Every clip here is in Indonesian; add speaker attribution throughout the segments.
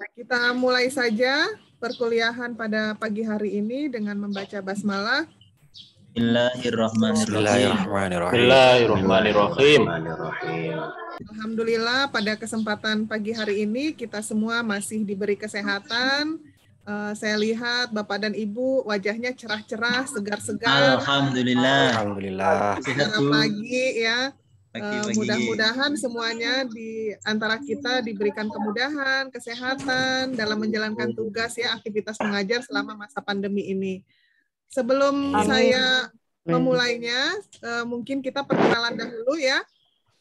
Speaker 1: Kita mulai saja perkuliahan pada pagi hari ini dengan membaca basmalah. Bismillahirrahmanirrahim. Alhamdulillah pada kesempatan pagi hari ini kita semua masih diberi kesehatan. Uh, saya lihat Bapak dan Ibu wajahnya cerah-cerah, segar-segar. Alhamdulillah. Alhamdulillah. Selamat pagi ya. Eh, mudah-mudahan semuanya di antara kita diberikan kemudahan, kesehatan dalam menjalankan tugas ya aktivitas mengajar selama masa pandemi ini. Sebelum Amin. saya memulainya, uh, mungkin kita perkenalan dahulu ya.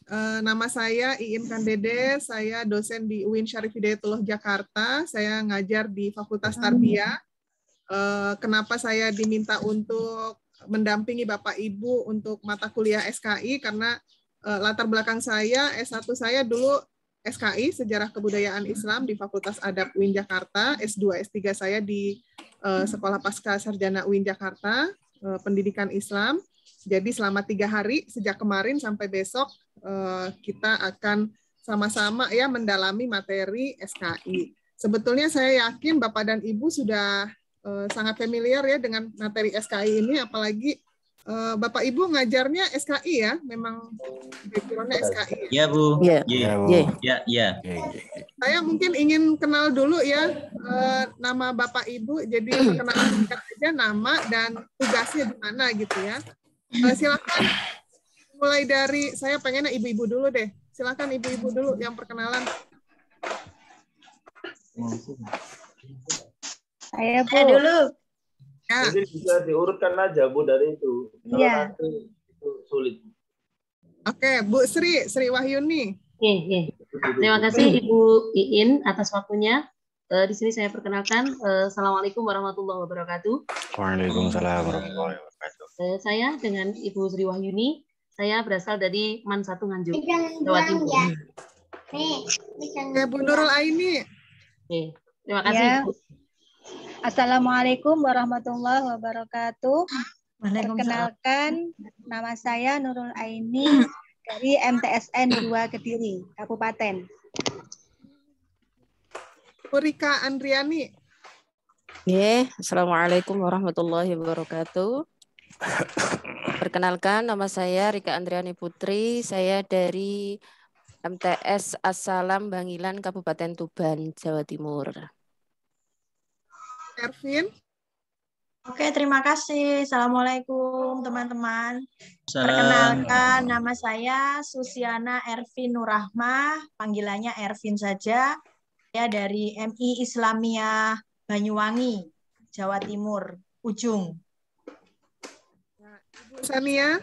Speaker 1: Uh, nama saya Iin Kandede, saya dosen di UIN Syarif Hidayatullah Jakarta, saya ngajar di Fakultas Tarbiyah. Uh, kenapa saya diminta untuk mendampingi Bapak Ibu untuk mata kuliah SKI karena Eh, latar belakang saya S1 saya dulu SKI Sejarah Kebudayaan Islam di Fakultas Adab UIN Jakarta, S2 S3 saya di uh, Sekolah Pasca Sarjana UIN Jakarta, uh, Pendidikan Islam. Jadi selama tiga hari sejak kemarin sampai besok uh, kita akan sama-sama ya mendalami materi SKI. Sebetulnya saya yakin Bapak dan Ibu sudah uh, sangat familiar ya dengan materi SKI ini, apalagi Eh, Bapak Ibu ngajarnya SKI ya, memang backgroundnya SKI. Ya? Iya Bu. Iya. Iya. Iya. Ya. Saya mungkin ingin kenal dulu ya eh, nama Bapak Ibu, jadi perkenalkan singkat aja nama dan tugasnya di mana gitu ya. Eh, silakan mulai dari saya pengennya ibu-ibu dulu deh. Silakan ibu-ibu dulu yang perkenalan. Saya Saya dulu. Jadi ya. bisa diurutkan aja Bu dari itu. Kalau yeah. itu sulit. Oke, okay, Bu Sri, Sri Wahyuni. Oke, okay, okay. terima kasih Ibu Iin atas waktunya. Uh, di sini saya perkenalkan, uh, Assalamualaikum warahmatullahi wabarakatuh. Waalaikumsalam warahmatullahi wabarakatuh. Uh, saya dengan Ibu Sri Wahyuni, saya berasal dari Man Satu Nganjuk, Jawa Timur. Ya. Nih, Bu Nurul Aini. Oke, terima kasih ya. Assalamualaikum warahmatullahi wabarakatuh. Perkenalkan, nama saya Nurul Aini dari MTSN 2 Kediri, Kabupaten. Purika Andriani. Yeah. Assalamualaikum warahmatullahi wabarakatuh. Perkenalkan, nama saya Rika Andriani Putri. Saya dari MTS Asalam Bangilan, Kabupaten Tuban, Jawa Timur. Ervin. Oke, terima kasih. Assalamualaikum teman-teman.
Speaker 2: Perkenalkan
Speaker 1: nama saya Susiana Ervin Nurahma, panggilannya Ervin saja. Ya dari MI Islamia Banyuwangi, Jawa Timur, Ujung. Ibu Sania.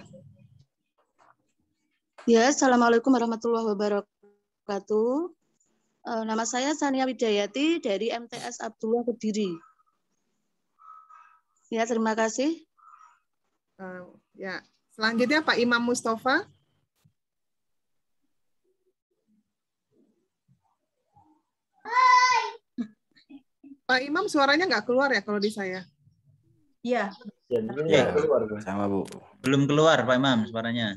Speaker 1: Ya, Assalamualaikum warahmatullahi wabarakatuh. Eh, nama saya Sania Widayati dari MTS Abdullah Kediri. Ya, terima kasih. Uh, ya, selanjutnya Pak Imam Mustafa. Hai. Pak Imam suaranya nggak keluar ya kalau di saya? Iya. Ya, iya, Keluar, Sama Bu. Belum keluar Pak Imam suaranya.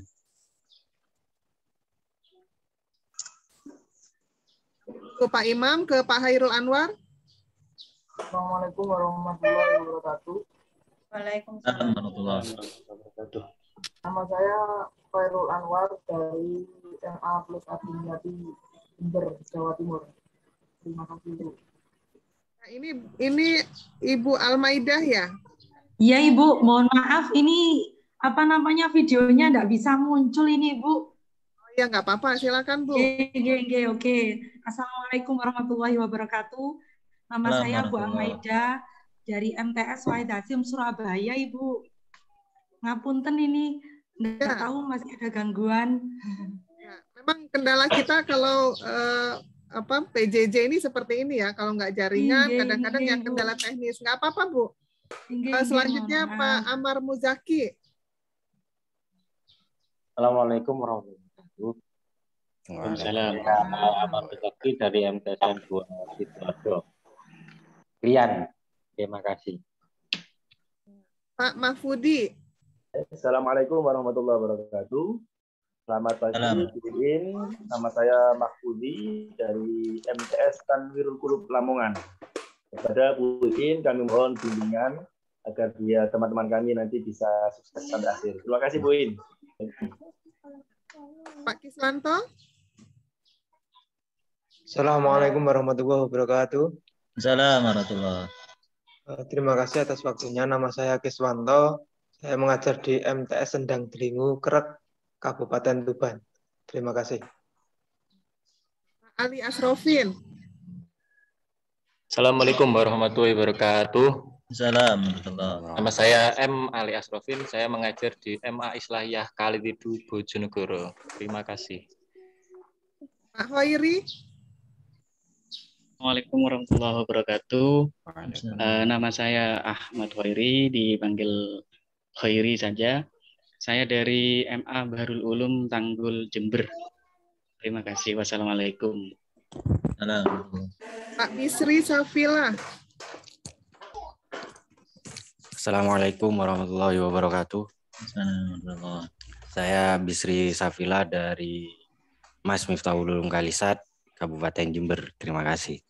Speaker 1: Ke Pak Imam, ke Pak Hairul Anwar. Assalamualaikum warahmatullahi wabarakatuh. Waalaikumsalam warahmatullahi wabarakatuh. Nama saya Khairul Anwar dari MA Plus Abdiyati Jember, Jawa Timur. Terima kasih Bu. Nah, ini ini Ibu Almaidah ya? Iya Ibu, mohon maaf ini apa namanya videonya tidak bisa muncul ini Bu. Oh ya nggak apa-apa, silakan Bu. Oke, oke, oke. Assalamualaikum warahmatullahi wabarakatuh. Nama saya Bu Almaidah dari MTS Wahid Hasim Surabaya, Ibu. Ngapunten ini, nggak ya. tahu masih ada gangguan. Ya, memang kendala kita kalau uh, apa PJJ ini seperti ini ya, kalau nggak jaringan, iya, iya, kadang-kadang iya, yang kendala teknis. Nggak apa-apa, Bu. Inge, uh, selanjutnya inge. Pak Amar Muzaki. Assalamualaikum warahmatullahi wabarakatuh. Waalaikumsalam. Pak Amar dari MTSN 2 Sidoarjo. Rian. Terima kasih. Pak Mahfudi. Assalamualaikum warahmatullahi wabarakatuh. Selamat pagi, Selamat. Nama saya Mahfudi dari MTS Tanwirul Kulub Lamongan. Kepada Bu Iin, kami mohon bimbingan agar dia teman-teman kami nanti bisa sukses sampai akhir. Terima kasih, Bu Iin. Pak Kiswanto. Assalamualaikum warahmatullahi wabarakatuh. Assalamualaikum warahmatullahi wabarakatuh. Eh, terima kasih atas waktunya. Nama saya Kiswanto. Saya mengajar di MTS Sendang Delingu, Kerek, Kabupaten Tuban. Terima kasih. Ali Asrofin. Assalamualaikum warahmatullahi wabarakatuh. Salam. Nama saya M. Ali Asrofin. Saya mengajar di MA Islahiyah Kalitidu Bojonegoro. Terima kasih. Pak Hoiri. Assalamualaikum warahmatullahi wabarakatuh. Uh, nama saya Ahmad Khairi, dipanggil Khairi saja. Saya dari MA Baharul Ulum Tanggul Jember. Terima kasih. Wassalamualaikum. Halo. Pak Misri Safila. Assalamualaikum warahmatullahi wabarakatuh. Saya Bisri Safila dari Mas Miftahul Ulum Kalisat, Kabupaten Jember. Terima kasih.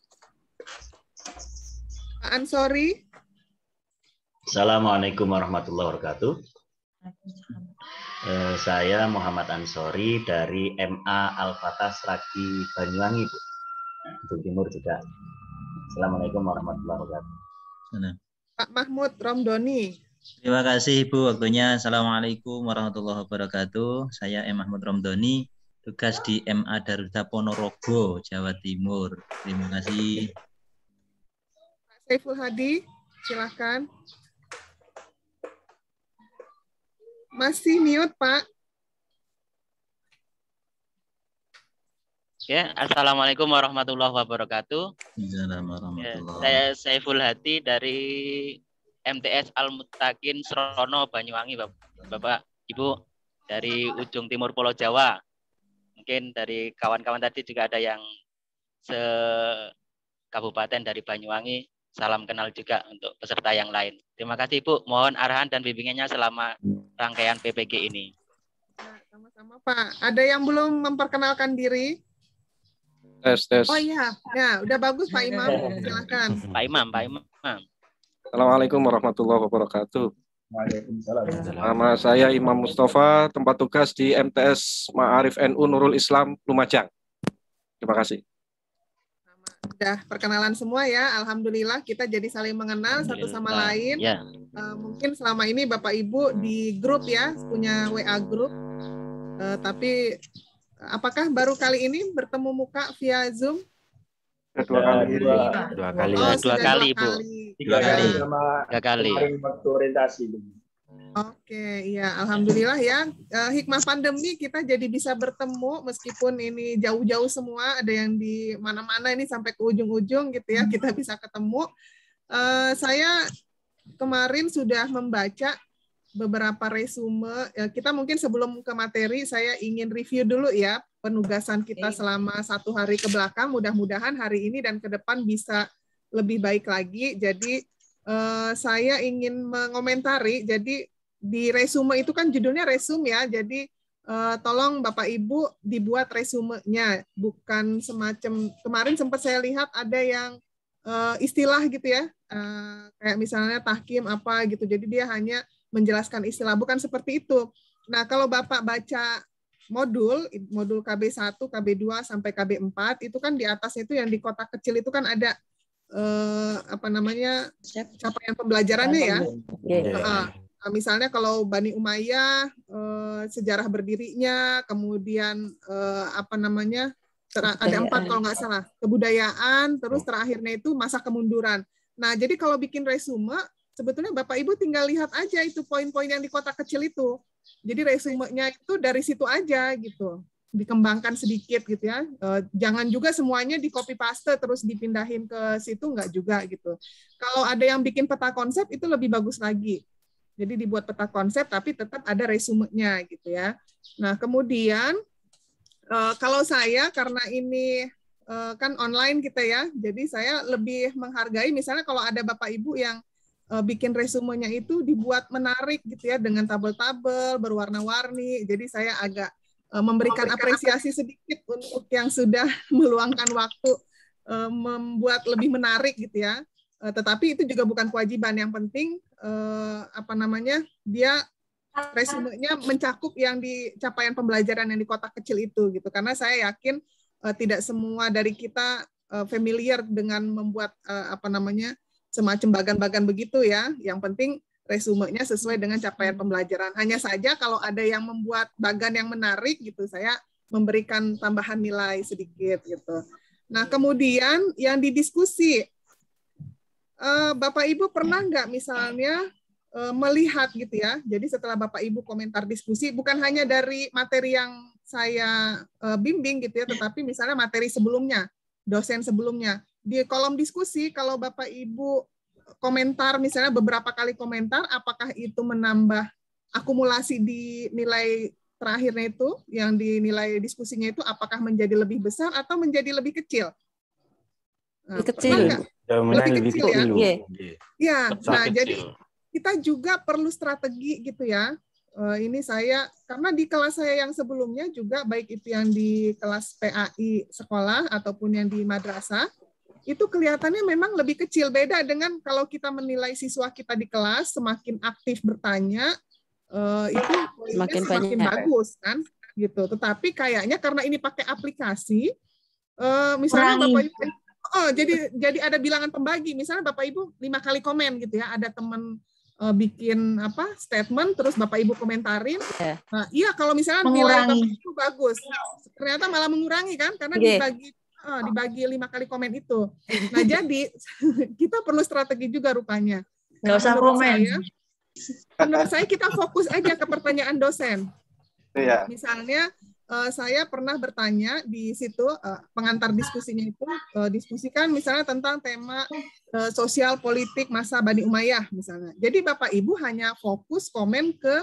Speaker 1: Ansori. Assalamualaikum warahmatullahi wabarakatuh. Eh, saya Muhammad Ansori dari MA Al-Fatah Seragi Banyuwangi, Bu. Bu Timur juga. Assalamualaikum warahmatullahi wabarakatuh. Pak Mahmud Romdoni. Terima kasih Ibu waktunya. Assalamualaikum warahmatullahi wabarakatuh. Saya M. Mahmud Romdoni, tugas di MA Daruda Ponorogo, Jawa Timur. Terima kasih. Saiful Hadi, silahkan. Masih mute, Pak. Ya, Assalamualaikum warahmatullahi wabarakatuh. Ya, saya Saiful Hadi dari MTS Al Mutakin Serono Banyuwangi, Bapak, Ibu dari ujung timur Pulau Jawa. Mungkin dari kawan-kawan tadi juga ada yang se kabupaten dari Banyuwangi salam kenal juga untuk peserta yang lain. Terima kasih Ibu, mohon arahan dan bimbingannya selama rangkaian PPG ini. Sama-sama Pak. Ada yang belum memperkenalkan diri? Tes, tes. Oh iya, ya udah bagus Pak Imam, silakan. Pak Imam, Pak Imam. Assalamualaikum warahmatullahi wabarakatuh. Waalaikumsalam. Nama saya Imam Mustafa, tempat tugas di MTS Ma'arif NU Nurul Islam Lumajang. Terima kasih. Sudah perkenalan semua ya. Alhamdulillah kita jadi saling mengenal satu sama lain. Ya. Uh, mungkin selama ini Bapak Ibu di grup ya, punya WA grup. Uh, eh, tapi apakah baru kali ini bertemu muka via Zoom? Ya, dua kali. Dua, dua kali. Oh, dua, dua kali, kali, Bu. Tiga kali. Tiga kali. Tiga kali. Tiga kali. Tiga kali. Tiga kali. Oke, ya alhamdulillah ya eh, hikmah pandemi kita jadi bisa bertemu meskipun ini jauh-jauh semua ada yang di mana-mana ini sampai ke ujung-ujung gitu ya kita bisa ketemu. Eh, saya kemarin sudah membaca beberapa resume. Ya, kita mungkin sebelum ke materi saya ingin review dulu ya penugasan kita selama satu hari ke belakang. Mudah-mudahan hari ini dan ke depan bisa lebih baik lagi. Jadi Eh, saya ingin mengomentari. Jadi di resume itu kan judulnya resume ya. Jadi uh, tolong Bapak Ibu dibuat resumenya, bukan semacam kemarin sempat saya lihat ada yang uh, istilah gitu ya, uh, kayak misalnya tahkim apa gitu. Jadi dia hanya menjelaskan istilah, bukan seperti itu. Nah, kalau Bapak baca modul, modul KB1, KB2 sampai KB4 itu kan di atasnya itu yang di kotak kecil itu kan ada eh, apa namanya capaian pembelajarannya ya. Yeah. Iya. Uh, ah, misalnya kalau Bani Umayyah eh, sejarah berdirinya, kemudian eh, apa namanya ada empat kalau nggak salah kebudayaan, terus terakhirnya itu masa kemunduran. Nah jadi kalau bikin resume sebetulnya Bapak Ibu tinggal lihat aja itu poin-poin yang di kota kecil itu. Jadi resumenya itu dari situ aja gitu dikembangkan sedikit gitu ya. Eh, jangan juga semuanya di copy paste terus dipindahin ke situ nggak juga gitu. Kalau ada yang bikin peta konsep itu lebih bagus lagi. Jadi dibuat peta konsep tapi tetap ada resumenya gitu ya. Nah kemudian eh, kalau saya karena ini eh, kan online kita ya, jadi saya lebih menghargai misalnya kalau ada bapak ibu yang bikin resumenya itu dibuat menarik gitu ya dengan tabel-tabel berwarna-warni. Jadi saya agak Eh, memberikan apresiasi sedikit untuk yang sudah meluangkan waktu eh, membuat lebih menarik gitu ya. Eh, tetapi itu juga bukan kewajiban yang penting apa namanya dia resumenya mencakup yang di capaian pembelajaran yang di kota kecil itu gitu. Karena saya yakin tidak semua dari kita familiar dengan membuat apa namanya semacam bagan-bagan begitu ya. Yang penting resumenya sesuai dengan capaian pembelajaran. Hanya saja kalau ada yang membuat bagan yang menarik gitu, saya memberikan tambahan nilai sedikit gitu. Nah kemudian yang didiskusi, eh, Bapak Ibu pernah nggak misalnya eh, melihat gitu ya? Jadi setelah Bapak Ibu komentar diskusi, bukan hanya dari materi yang saya eh, bimbing gitu ya, tetapi misalnya materi sebelumnya, dosen sebelumnya di kolom diskusi kalau Bapak Ibu komentar misalnya beberapa kali komentar apakah itu menambah akumulasi di nilai terakhirnya itu yang dinilai diskusinya itu apakah menjadi lebih besar atau menjadi lebih kecil? Nah, kecil. Lebih, lebih kecil. Ya? kecil ya. Iya. Ya, nah kecil. jadi kita juga perlu strategi gitu ya. Eh, ini saya karena di kelas saya yang sebelumnya juga baik itu yang di kelas PAI sekolah ataupun yang di madrasah itu kelihatannya memang lebih kecil beda dengan kalau kita menilai siswa kita di kelas semakin aktif bertanya eh, itu semakin, semakin bagus kan gitu. Tetapi kayaknya karena ini pakai aplikasi eh, misalnya Bapak Ibu oh jadi jadi ada bilangan pembagi misalnya Bapak Ibu lima kali komen gitu ya ada teman uh, eh, bikin apa statement terus bapak ibu komentarin yeah. nah, iya kalau misalnya mengurangi. nilai bapak ibu bagus ternyata malah mengurangi kan karena yeah. dibagi oh, dibagi lima kali komen itu. Nah jadi kita perlu strategi juga rupanya. Nggak usah menurut komen. Saya, menurut saya kita fokus aja ke pertanyaan dosen. Iya. Misalnya eh, saya pernah bertanya di situ eh, pengantar diskusinya itu eh, diskusikan misalnya tentang tema sosial politik masa Bani Umayyah misalnya. Jadi Bapak Ibu hanya fokus komen ke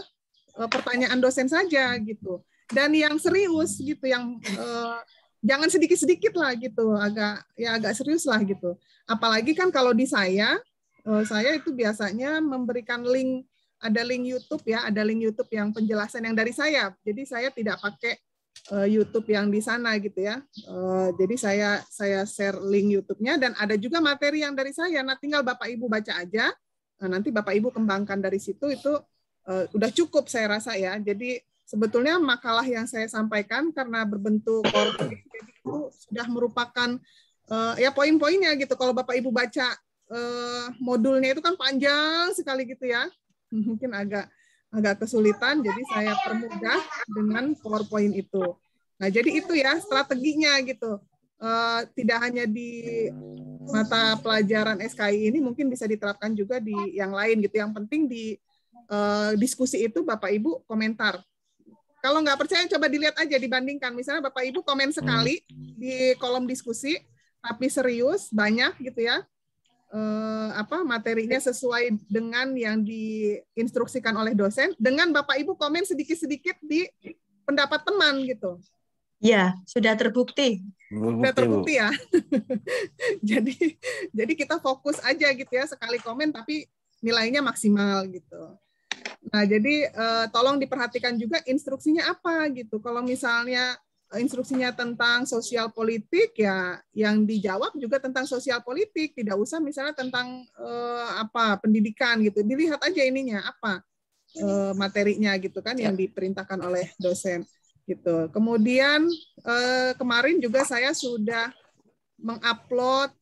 Speaker 1: pertanyaan dosen saja gitu. Dan yang serius gitu yang uh, jangan sedikit-sedikit lah gitu, agak ya agak serius lah gitu. Apalagi kan kalau di saya, eh, saya itu biasanya memberikan link ada link YouTube ya, ada link YouTube yang penjelasan yang dari saya. Jadi saya tidak pakai eh, YouTube yang di sana gitu ya. Eh, jadi saya saya share link YouTube-nya dan ada juga materi yang dari saya. Nah, tinggal Bapak Ibu baca aja. Nah, nanti Bapak Ibu kembangkan dari situ itu udah cukup saya rasa ya. Jadi Sebetulnya makalah yang saya sampaikan karena berbentuk itu sudah merupakan uh, ya poin-poinnya gitu. Kalau Bapak Ibu baca uh, modulnya itu kan panjang sekali gitu ya. Mungkin agak agak kesulitan, jadi saya permudah dengan PowerPoint itu. Nah, jadi itu ya strateginya gitu. Uh, tidak hanya di mata pelajaran SKI ini, mungkin bisa diterapkan juga di yang lain gitu. Yang penting di uh, diskusi itu Bapak Ibu komentar kalau nggak percaya coba dilihat aja dibandingkan. Misalnya Bapak Ibu komen sekali hmm. di kolom diskusi, tapi serius banyak gitu ya. Eh, apa materinya sesuai dengan yang diinstruksikan oleh dosen dengan Bapak Ibu komen sedikit-sedikit di pendapat teman gitu. Ya, sudah terbukti. sudah terbukti ya. jadi jadi kita fokus aja gitu ya sekali komen tapi nilainya maksimal gitu. Nah, jadi uh, tolong diperhatikan juga instruksinya apa gitu. Kalau misalnya eh, instruksinya tentang sosial politik ya yang dijawab juga tentang sosial politik, tidak usah misalnya tentang uh, apa pendidikan gitu. Dilihat aja ininya apa uh, materinya gitu kan yang ya. diperintahkan oleh dosen gitu. Kemudian uh, kemarin juga saya sudah mengupload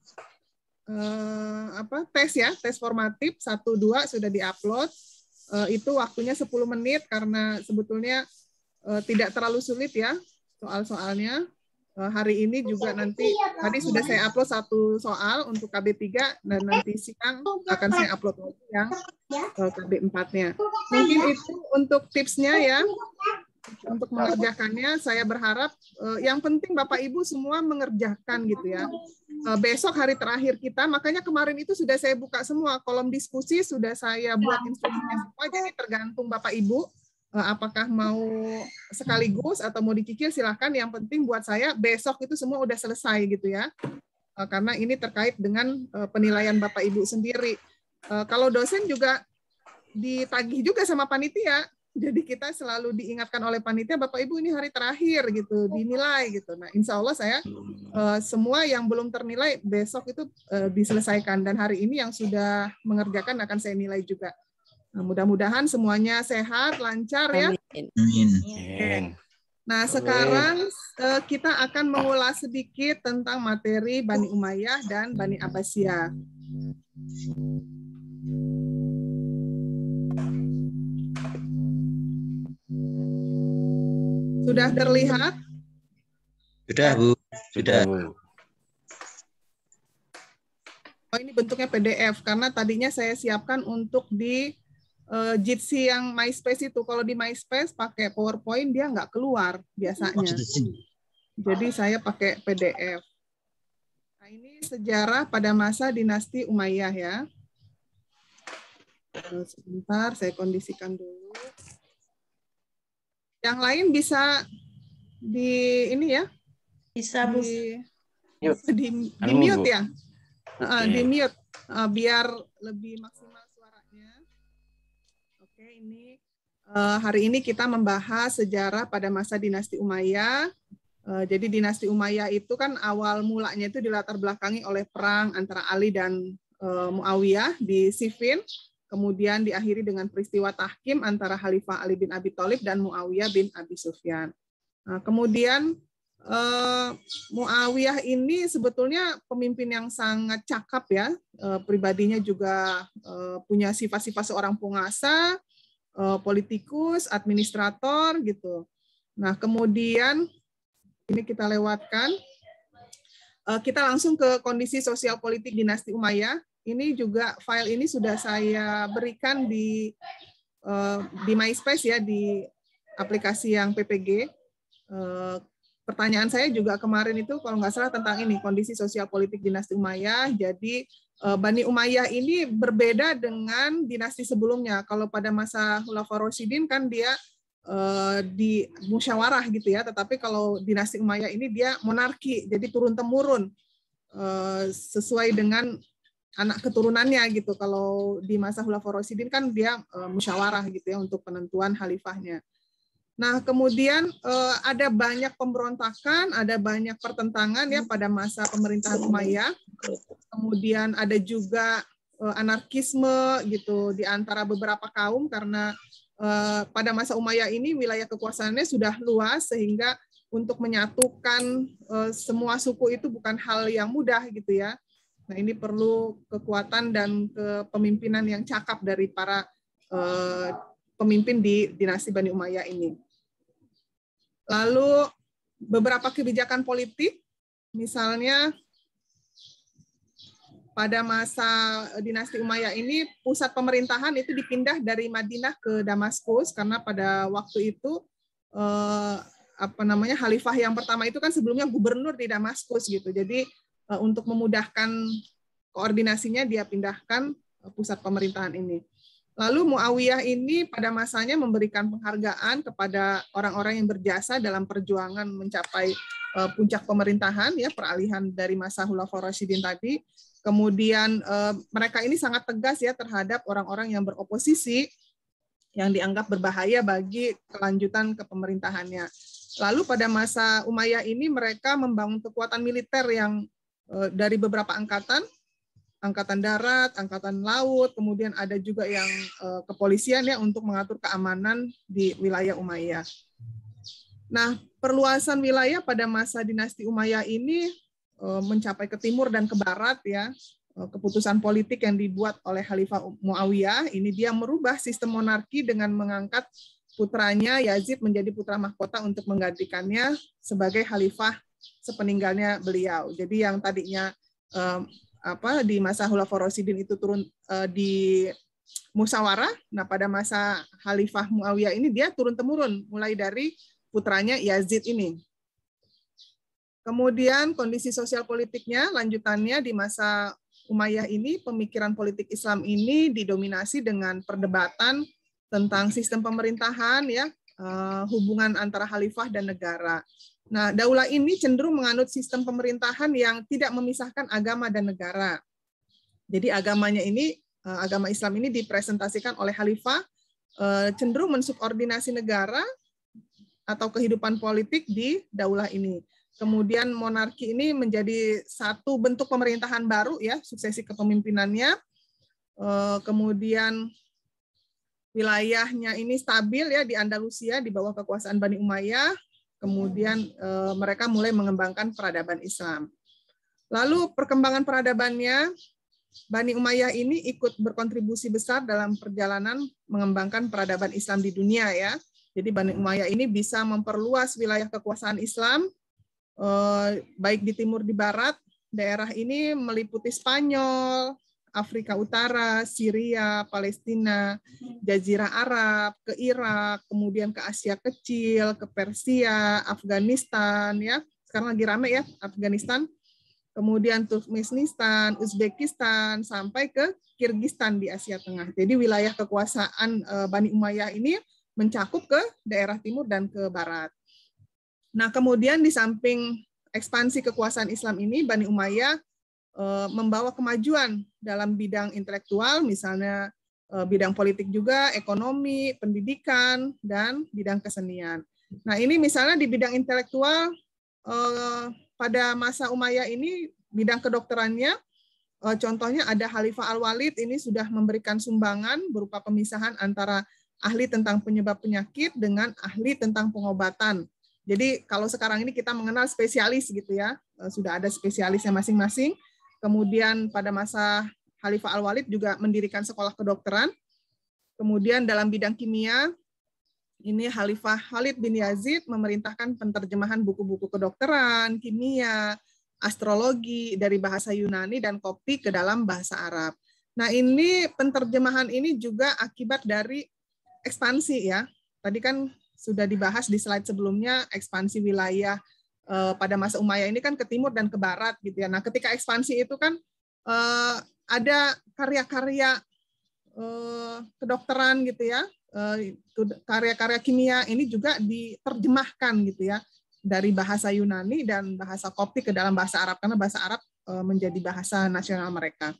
Speaker 1: eh, apa tes ya, tes formatif 1 2 sudah diupload Eh, itu waktunya 10 menit karena sebetulnya eh, tidak terlalu sulit ya soal-soalnya. Eh, hari ini juga iya, nanti tadi sudah saya upload satu soal untuk KB3 dan nanti siang akan saya upload lagi yang KB4-nya. Ya. Mungkin ya. itu untuk tipsnya ya. ya untuk mengerjakannya saya berharap uh, yang penting Bapak Ibu semua mengerjakan gitu ya. uh, besok hari terakhir kita, makanya kemarin itu sudah saya buka semua kolom diskusi sudah saya buat ya. instruksinya semua jadi tergantung Bapak Ibu uh, apakah mau sekaligus atau mau dicicil silahkan yang penting buat saya besok itu semua udah selesai gitu ya. uh, karena ini terkait dengan uh, penilaian Bapak Ibu sendiri. uh, kalau dosen juga ditagih juga sama panitia jadi kita selalu diingatkan oleh panitia, Bapak Ibu ini hari terakhir gitu, dinilai gitu. Nah, insya Allah saya eh, semua yang belum ternilai besok itu eh, diselesaikan dan hari ini yang sudah mengerjakan akan saya nilai juga. Nah, mudah-mudahan semuanya sehat, lancar ya. Amin. Nah, sekarang eh, kita akan mengulas sedikit tentang materi Bani Umayyah dan Bani Abbasiyah. Sudah terlihat? Sudah, Bu. Sudah. Oh, ini bentuknya PDF karena tadinya saya siapkan untuk di uh, Jitsi yang MySpace itu. Kalau di MySpace pakai PowerPoint dia nggak keluar biasanya. Oh, Jadi saya pakai PDF. Nah, ini sejarah pada masa dinasti Umayyah ya. Eh, sebentar, saya kondisikan dulu. Yang lain bisa di ini ya? Bisa Di,
Speaker 2: mute. di, di mute ya?
Speaker 1: Okay. Uh, di mute uh, biar lebih maksimal suaranya. Oke, okay, ini uh, hari ini kita membahas sejarah pada masa dinasti Umayyah. Eh, jadi dinasti Umayyah itu kan awal mulanya itu dilatar belakangi oleh perang antara Ali dan Muawiyah di Siffin Kemudian diakhiri dengan peristiwa tahkim antara Khalifah Ali bin Abi Thalib dan Muawiyah bin Abi Sufyan. Nah, kemudian eh, Muawiyah ini sebetulnya pemimpin yang sangat cakap ya, eh, pribadinya juga eh, punya sifat-sifat seorang penguasa, politikus, administrator gitu. Nah kemudian ini kita lewatkan kita langsung ke kondisi sosial politik dinasti Umayyah. Ini juga file ini sudah saya berikan di eh, di MySpace ya di aplikasi yang PPG. Eh, pertanyaan saya juga kemarin itu kalau nggak salah tentang ini kondisi sosial politik dinasti Umayyah. Jadi eh, Bani Umayyah ini berbeda dengan dinasti sebelumnya. Kalau pada masa Khulafaur Rasyidin kan dia di musyawarah gitu ya, tetapi kalau dinasti Umayyah ini dia monarki, jadi turun temurun sesuai dengan anak keturunannya gitu. Kalau di masa Khulafaur Rasidin kan dia e, musyawarah gitu ya untuk penentuan khalifahnya. Nah, kemudian e, ada banyak pemberontakan, ada banyak pertentangan ya pada masa pemerintahan Umayyah. Kemudian ada juga e, anarkisme gitu di antara beberapa kaum karena e, pada masa Umayyah ini wilayah kekuasaannya sudah luas sehingga untuk menyatukan e, semua suku itu bukan hal yang mudah gitu ya Nah, ini perlu kekuatan dan kepemimpinan yang cakap dari para eh, pemimpin di dinasti Bani Umayyah ini. Lalu beberapa kebijakan politik, misalnya pada masa dinasti Umayyah ini pusat pemerintahan itu dipindah dari Madinah ke Damaskus karena pada waktu itu eh, apa namanya Khalifah yang pertama itu kan sebelumnya gubernur di Damaskus gitu. Jadi Eh, untuk memudahkan koordinasinya dia pindahkan eh, pusat pemerintahan ini. Lalu Muawiyah ini pada masanya memberikan penghargaan kepada orang-orang yang berjasa dalam perjuangan mencapai eh, puncak pemerintahan ya peralihan dari masa Khulafaur Rasyidin tadi. Kemudian mereka ini sangat tegas ya terhadap orang-orang yang beroposisi yang dianggap berbahaya bagi kelanjutan kepemerintahannya. Lalu pada masa Umayyah ini mereka membangun kekuatan militer yang Eh, dari beberapa angkatan, angkatan darat, angkatan laut, kemudian ada juga yang eh, kepolisian ya untuk mengatur keamanan di wilayah Umayyah. Nah, perluasan wilayah pada masa dinasti Umayyah ini eh, mencapai ke timur dan ke barat ya. Keputusan politik yang dibuat oleh Khalifah Muawiyah ini dia merubah sistem monarki dengan mengangkat putranya Yazid menjadi putra mahkota untuk menggantikannya sebagai Khalifah sepeninggalnya beliau. Jadi yang tadinya um, apa di masa Khulafaur Rasidin itu turun uh, di musyawarah. Nah, pada masa Khalifah Muawiyah ini dia turun temurun mulai dari putranya Yazid ini. Kemudian kondisi sosial politiknya lanjutannya di masa Umayyah ini pemikiran politik Islam ini didominasi dengan perdebatan tentang sistem pemerintahan ya, eh, hubungan antara khalifah dan negara. Nah, daulah ini cenderung menganut sistem pemerintahan yang tidak memisahkan agama dan negara. Jadi agamanya ini, eh, agama Islam ini dipresentasikan oleh khalifah eh, cenderung mensubordinasi negara atau kehidupan politik di daulah ini. Kemudian monarki ini menjadi satu bentuk pemerintahan baru ya, suksesi kepemimpinannya. Eh, kemudian wilayahnya ini stabil ya di Andalusia di bawah kekuasaan Bani Umayyah kemudian eh, mereka mulai mengembangkan peradaban Islam. Lalu perkembangan peradabannya, Bani Umayyah ini ikut berkontribusi besar dalam perjalanan mengembangkan peradaban Islam di dunia ya. Jadi Bani Umayyah ini bisa memperluas wilayah kekuasaan Islam, eh, baik di timur di barat. Daerah ini meliputi Spanyol, Afrika Utara, Syria, Palestina, Jazirah Arab, ke Irak, kemudian ke Asia Kecil, ke Persia, Afghanistan ya. Sekarang lagi rame ya Afghanistan. Kemudian Turkmenistan, Uzbekistan sampai ke Kirgistan di Asia Tengah. Jadi wilayah kekuasaan eh, Bani Umayyah ini mencakup ke daerah timur dan ke barat. Nah, kemudian di samping ekspansi kekuasaan Islam ini Bani Umayyah Eh, membawa kemajuan dalam bidang intelektual, misalnya eh, bidang politik juga, ekonomi, pendidikan, dan bidang kesenian. Nah ini misalnya di bidang intelektual eh, pada masa Umayyah ini bidang kedokterannya, contohnya ada Khalifah Al-Walid ini sudah memberikan sumbangan berupa pemisahan antara ahli tentang penyebab penyakit dengan ahli tentang pengobatan. Jadi kalau sekarang ini kita mengenal spesialis gitu ya, sudah ada spesialisnya masing-masing Kemudian pada masa Khalifah Al-Walid juga mendirikan sekolah kedokteran. Kemudian dalam bidang kimia, ini Khalifah Khalid bin Yazid memerintahkan penterjemahan buku-buku kedokteran, kimia, astrologi dari bahasa Yunani dan kopi ke dalam bahasa Arab. Nah, ini penterjemahan ini juga akibat dari ekspansi ya. Tadi kan sudah dibahas di slide sebelumnya ekspansi wilayah Eh, pada masa Umayyah ini kan ke timur dan ke barat gitu ya. Nah, ketika ekspansi itu kan eh, ada karya-karya eh, kedokteran gitu ya, karya-karya kimia ini juga diterjemahkan gitu ya dari bahasa Yunani dan bahasa Koptik ke dalam bahasa Arab karena bahasa Arab menjadi bahasa nasional mereka.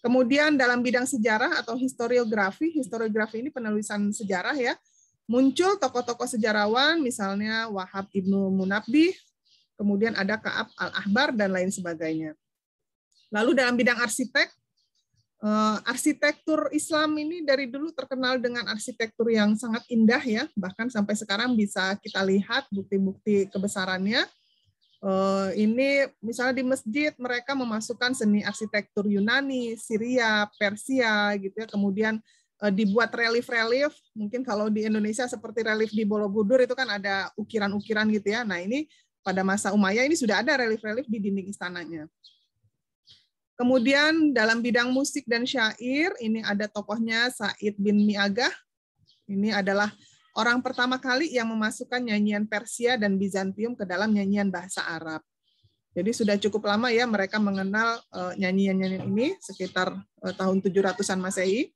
Speaker 1: Kemudian dalam bidang sejarah atau historiografi, historiografi ini penulisan sejarah ya, muncul tokoh-tokoh sejarawan misalnya Wahab Ibnu Munabdi, kemudian ada Kaab Al-Ahbar dan lain sebagainya. Lalu dalam bidang arsitek, eh, arsitektur Islam ini dari dulu terkenal dengan arsitektur yang sangat indah ya, bahkan sampai sekarang bisa kita lihat bukti-bukti kebesarannya. Eh, ini misalnya di masjid mereka memasukkan seni arsitektur Yunani, Syria, Persia gitu ya, kemudian eh, dibuat relief-relief. Mungkin kalau di Indonesia seperti relief di Borobudur itu kan ada ukiran-ukiran gitu ya. Nah ini pada masa Umayyah ini sudah ada relief-relief di dinding istananya. Kemudian dalam bidang musik dan syair, ini ada tokohnya Said bin Miagah. Ini adalah orang pertama kali yang memasukkan nyanyian Persia dan Bizantium ke dalam nyanyian bahasa Arab. Jadi sudah cukup lama ya mereka mengenal eh, nyanyian-nyanyian ini sekitar eh, tahun 700-an Masehi.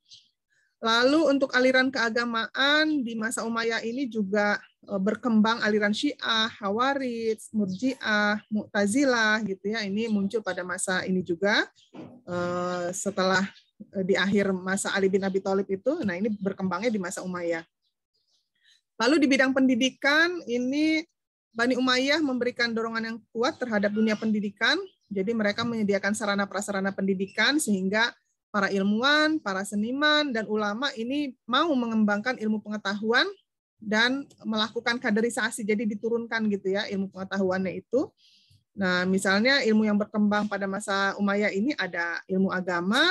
Speaker 1: Lalu untuk aliran keagamaan di masa Umayyah ini juga eh, berkembang aliran Syiah, Hawarij, Murji'ah, Mu'tazilah gitu ya. Ini muncul pada masa ini juga eh, setelah eh, di akhir masa Ali bin Abi Thalib itu. Nah, ini berkembangnya di masa Umayyah. Lalu di bidang pendidikan ini Bani Umayyah memberikan dorongan yang kuat terhadap dunia pendidikan. Jadi mereka menyediakan sarana prasarana pendidikan sehingga para ilmuwan, para seniman, dan ulama ini mau mengembangkan ilmu pengetahuan dan melakukan kaderisasi, jadi diturunkan gitu ya ilmu pengetahuannya itu. Nah, misalnya ilmu yang berkembang pada masa Umayyah ini ada ilmu agama,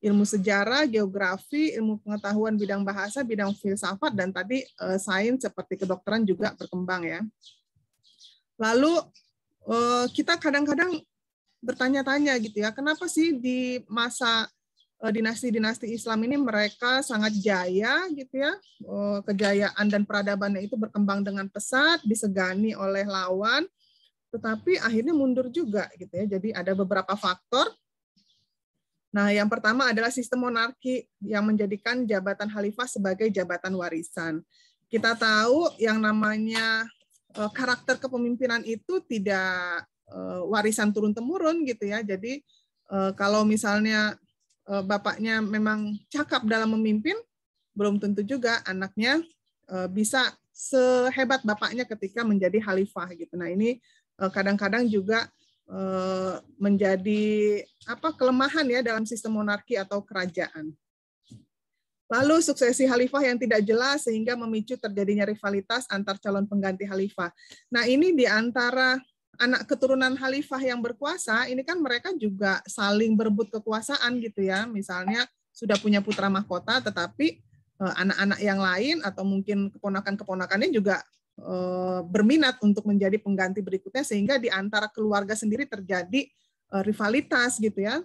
Speaker 1: ilmu sejarah, geografi, ilmu pengetahuan bidang bahasa, bidang filsafat, dan tadi eh, sains seperti kedokteran juga berkembang ya. Lalu eh, kita kadang-kadang bertanya-tanya gitu ya, kenapa sih di masa Eh, dinasti-dinasti Islam ini mereka sangat jaya gitu ya. Eh, kejayaan dan peradabannya itu berkembang dengan pesat, disegani oleh lawan, tetapi akhirnya mundur juga gitu ya. Jadi ada beberapa faktor. Nah, yang pertama adalah sistem monarki yang menjadikan jabatan khalifah sebagai jabatan warisan. Kita tahu yang namanya eh, karakter kepemimpinan itu tidak warisan turun temurun gitu ya. Jadi kalau misalnya Eh, bapaknya memang cakap dalam memimpin, belum tentu juga anaknya eh, bisa sehebat bapaknya ketika menjadi khalifah gitu. Nah, ini eh, kadang-kadang juga menjadi apa kelemahan ya dalam sistem monarki atau kerajaan. Lalu suksesi khalifah yang tidak jelas sehingga memicu terjadinya rivalitas antar calon pengganti khalifah. Nah, ini di antara anak keturunan Khalifah yang berkuasa, ini kan mereka juga saling berebut kekuasaan gitu ya. Misalnya sudah punya putra mahkota, tetapi eh, anak-anak yang lain atau mungkin keponakan-keponakannya juga eh, berminat untuk menjadi pengganti berikutnya sehingga di antara keluarga sendiri terjadi eh, rivalitas gitu ya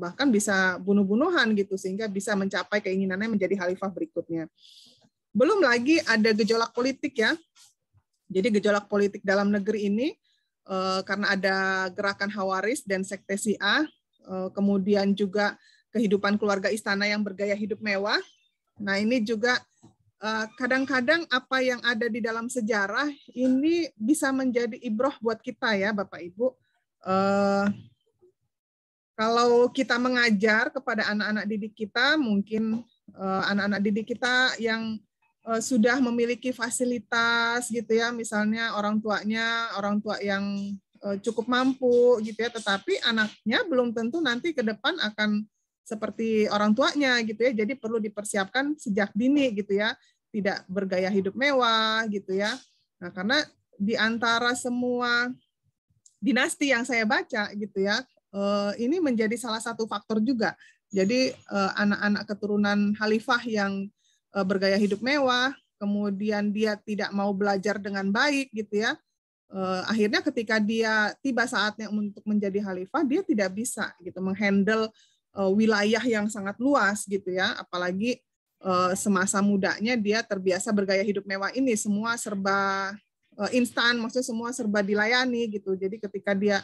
Speaker 1: bahkan bisa bunuh-bunuhan gitu sehingga bisa mencapai keinginannya menjadi khalifah berikutnya belum lagi ada gejolak politik ya jadi gejolak politik dalam negeri ini Eh, karena ada gerakan Hawaris dan Sekte Sia, eh, kemudian juga kehidupan keluarga istana yang bergaya hidup mewah. Nah, ini juga eh, kadang-kadang apa yang ada di dalam sejarah ini bisa menjadi ibroh buat kita ya, Bapak Ibu. kalau kita mengajar kepada anak-anak didik kita, mungkin anak-anak didik kita yang Eh, sudah memiliki fasilitas gitu ya misalnya orang tuanya orang tua yang eh, cukup mampu gitu ya tetapi anaknya belum tentu nanti ke depan akan seperti orang tuanya gitu ya jadi perlu dipersiapkan sejak dini gitu ya tidak bergaya hidup mewah gitu ya nah karena di antara semua dinasti yang saya baca gitu ya eh, ini menjadi salah satu faktor juga jadi anak-anak keturunan Khalifah yang Eh, bergaya hidup mewah, kemudian dia tidak mau belajar dengan baik gitu ya. Eh, akhirnya ketika dia tiba saatnya untuk menjadi khalifah, dia tidak bisa gitu menghandle eh, wilayah yang sangat luas gitu ya, apalagi semasa mudanya dia terbiasa bergaya hidup mewah ini semua serba instan, maksudnya semua serba dilayani gitu. Jadi ketika dia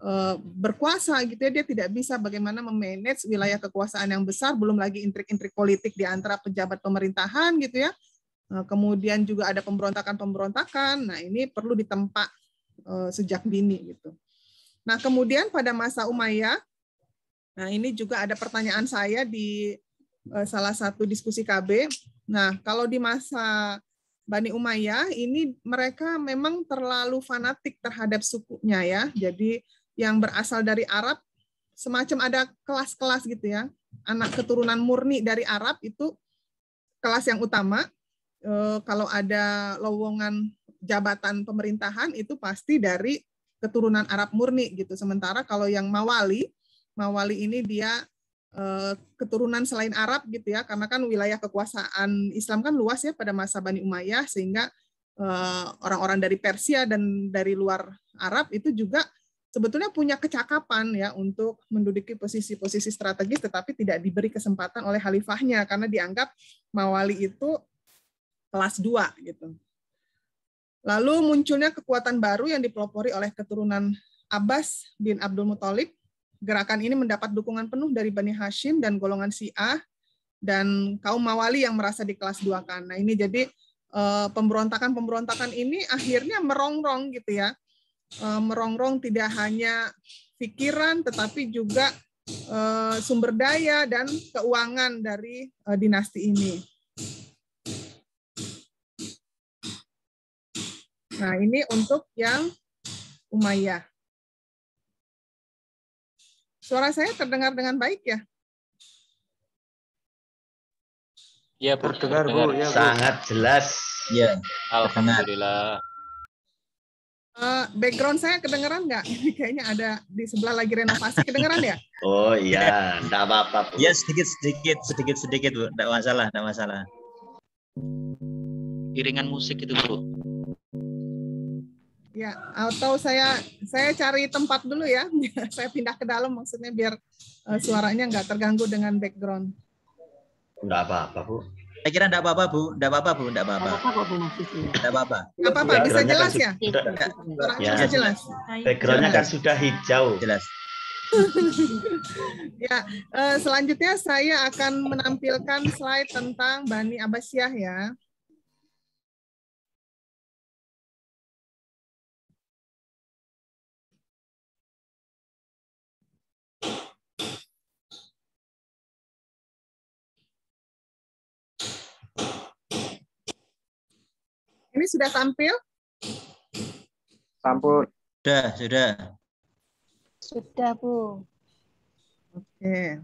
Speaker 1: Eh, berkuasa gitu ya dia tidak bisa bagaimana memanage wilayah kekuasaan yang besar belum lagi intrik-intrik politik di antara pejabat pemerintahan gitu ya eh, kemudian juga ada pemberontakan-pemberontakan nah ini perlu ditempa eh, sejak dini gitu nah kemudian pada masa Umayyah nah ini juga ada pertanyaan saya di salah satu diskusi KB nah kalau di masa Bani Umayyah ini mereka memang terlalu fanatik terhadap sukunya ya jadi yang berasal dari Arab, semacam ada kelas-kelas gitu ya. Anak keturunan murni dari Arab itu kelas yang utama. E, kalau ada lowongan jabatan pemerintahan itu pasti dari keturunan Arab murni gitu. Sementara kalau yang mawali, mawali ini dia e, keturunan selain Arab gitu ya, karena kan wilayah kekuasaan Islam kan luas ya pada masa Bani Umayyah sehingga eh, orang-orang dari Persia dan dari luar Arab itu juga sebetulnya punya kecakapan ya untuk menduduki posisi-posisi strategis tetapi tidak diberi kesempatan oleh khalifahnya karena dianggap Mawali itu kelas 2 gitu. Lalu munculnya kekuatan baru yang dipelopori oleh keturunan Abbas bin Abdul Muthalib. Gerakan ini mendapat dukungan penuh dari Bani Hashim dan golongan Syiah dan kaum Mawali yang merasa di kelas 2 kan. Nah, ini jadi eh, pemberontakan-pemberontakan ini akhirnya merongrong gitu ya Eh, merongrong tidak hanya pikiran tetapi juga eh, sumber daya dan keuangan dari eh, dinasti ini. Nah, ini untuk yang Umayyah. Suara saya terdengar dengan baik ya? Iya, terdengar, Bu. Ya, Bu. Sangat jelas. Ya. Alhamdulillah. Uh, background saya kedengeran nggak? Kayaknya ada di sebelah lagi renovasi kedengeran ya? Oh iya, nggak apa-apa. Ya sedikit sedikit sedikit sedikit bu, nggak masalah, nggak masalah. Iringan musik itu bu. Ya, atau saya saya cari tempat dulu ya. saya pindah ke dalam maksudnya biar uh, suaranya nggak terganggu dengan background. Nggak apa-apa bu. Saya kira tidak apa-apa Bu, tidak apa-apa Bu, tidak apa-apa. Tidak apa-apa Bu maksudnya. apa-apa. Enggak apa-apa, iya. bisa jelas kan ya? Sudah, ya. Bisa jelas. Kan Backgroundnya kan sudah hijau. Jelas. ya, eh, selanjutnya saya akan menampilkan slide tentang Bani Abasyah ya. Ini sudah tampil? Tampil. Sudah, sudah. Sudah, Bu. Oke.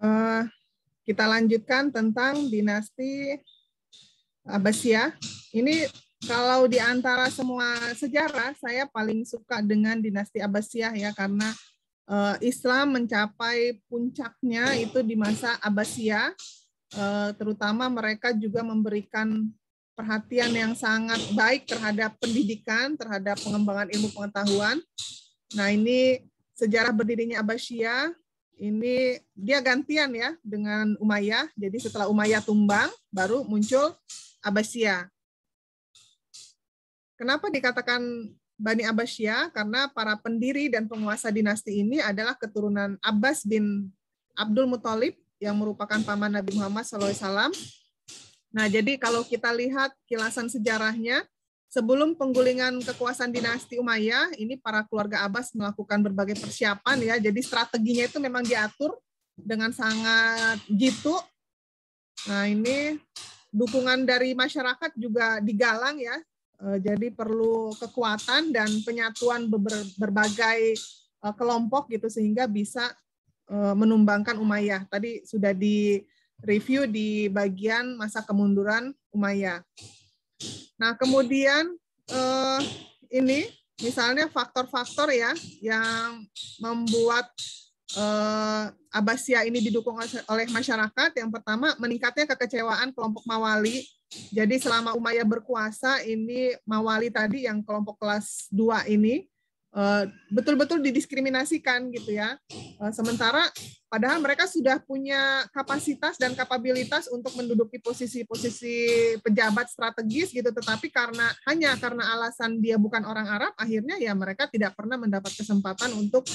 Speaker 1: Uh, kita lanjutkan tentang dinasti Abbasiyah. Ini kalau di antara semua sejarah, saya paling suka dengan dinasti Abbasiyah ya karena eh, Islam mencapai puncaknya itu di masa Abbasiyah, eh, terutama mereka juga memberikan perhatian yang sangat baik terhadap pendidikan, terhadap pengembangan ilmu pengetahuan. Nah, ini sejarah berdirinya Abbasiyah. Ini dia gantian ya dengan Umayyah. Jadi setelah Umayyah tumbang, baru muncul Abbasiyah. Kenapa dikatakan Bani Abbasia? Karena para pendiri dan penguasa dinasti ini adalah keturunan Abbas bin Abdul Muthalib yang merupakan paman Nabi Muhammad SAW. Nah, jadi kalau kita lihat kilasan sejarahnya, sebelum penggulingan kekuasaan dinasti Umayyah, ini para keluarga Abbas melakukan berbagai persiapan ya. Jadi strateginya itu memang diatur dengan sangat gitu. Nah, ini dukungan dari masyarakat juga digalang ya Eh, jadi perlu kekuatan dan penyatuan berbagai eh, kelompok gitu sehingga bisa eh, menumbangkan Umayyah. Tadi sudah di review di bagian masa kemunduran Umayyah. Nah, kemudian ini misalnya faktor-faktor ya yang membuat Abasia ini didukung oleh masyarakat. Yang pertama, meningkatnya kekecewaan kelompok Mawali jadi selama Umayyah berkuasa ini Mawali tadi yang kelompok kelas 2 ini eh, betul-betul didiskriminasikan gitu ya. Eh, sementara padahal mereka sudah punya kapasitas dan kapabilitas untuk menduduki posisi-posisi pejabat strategis gitu, tetapi karena hanya karena alasan dia bukan orang Arab, akhirnya ya mereka tidak pernah mendapat kesempatan untuk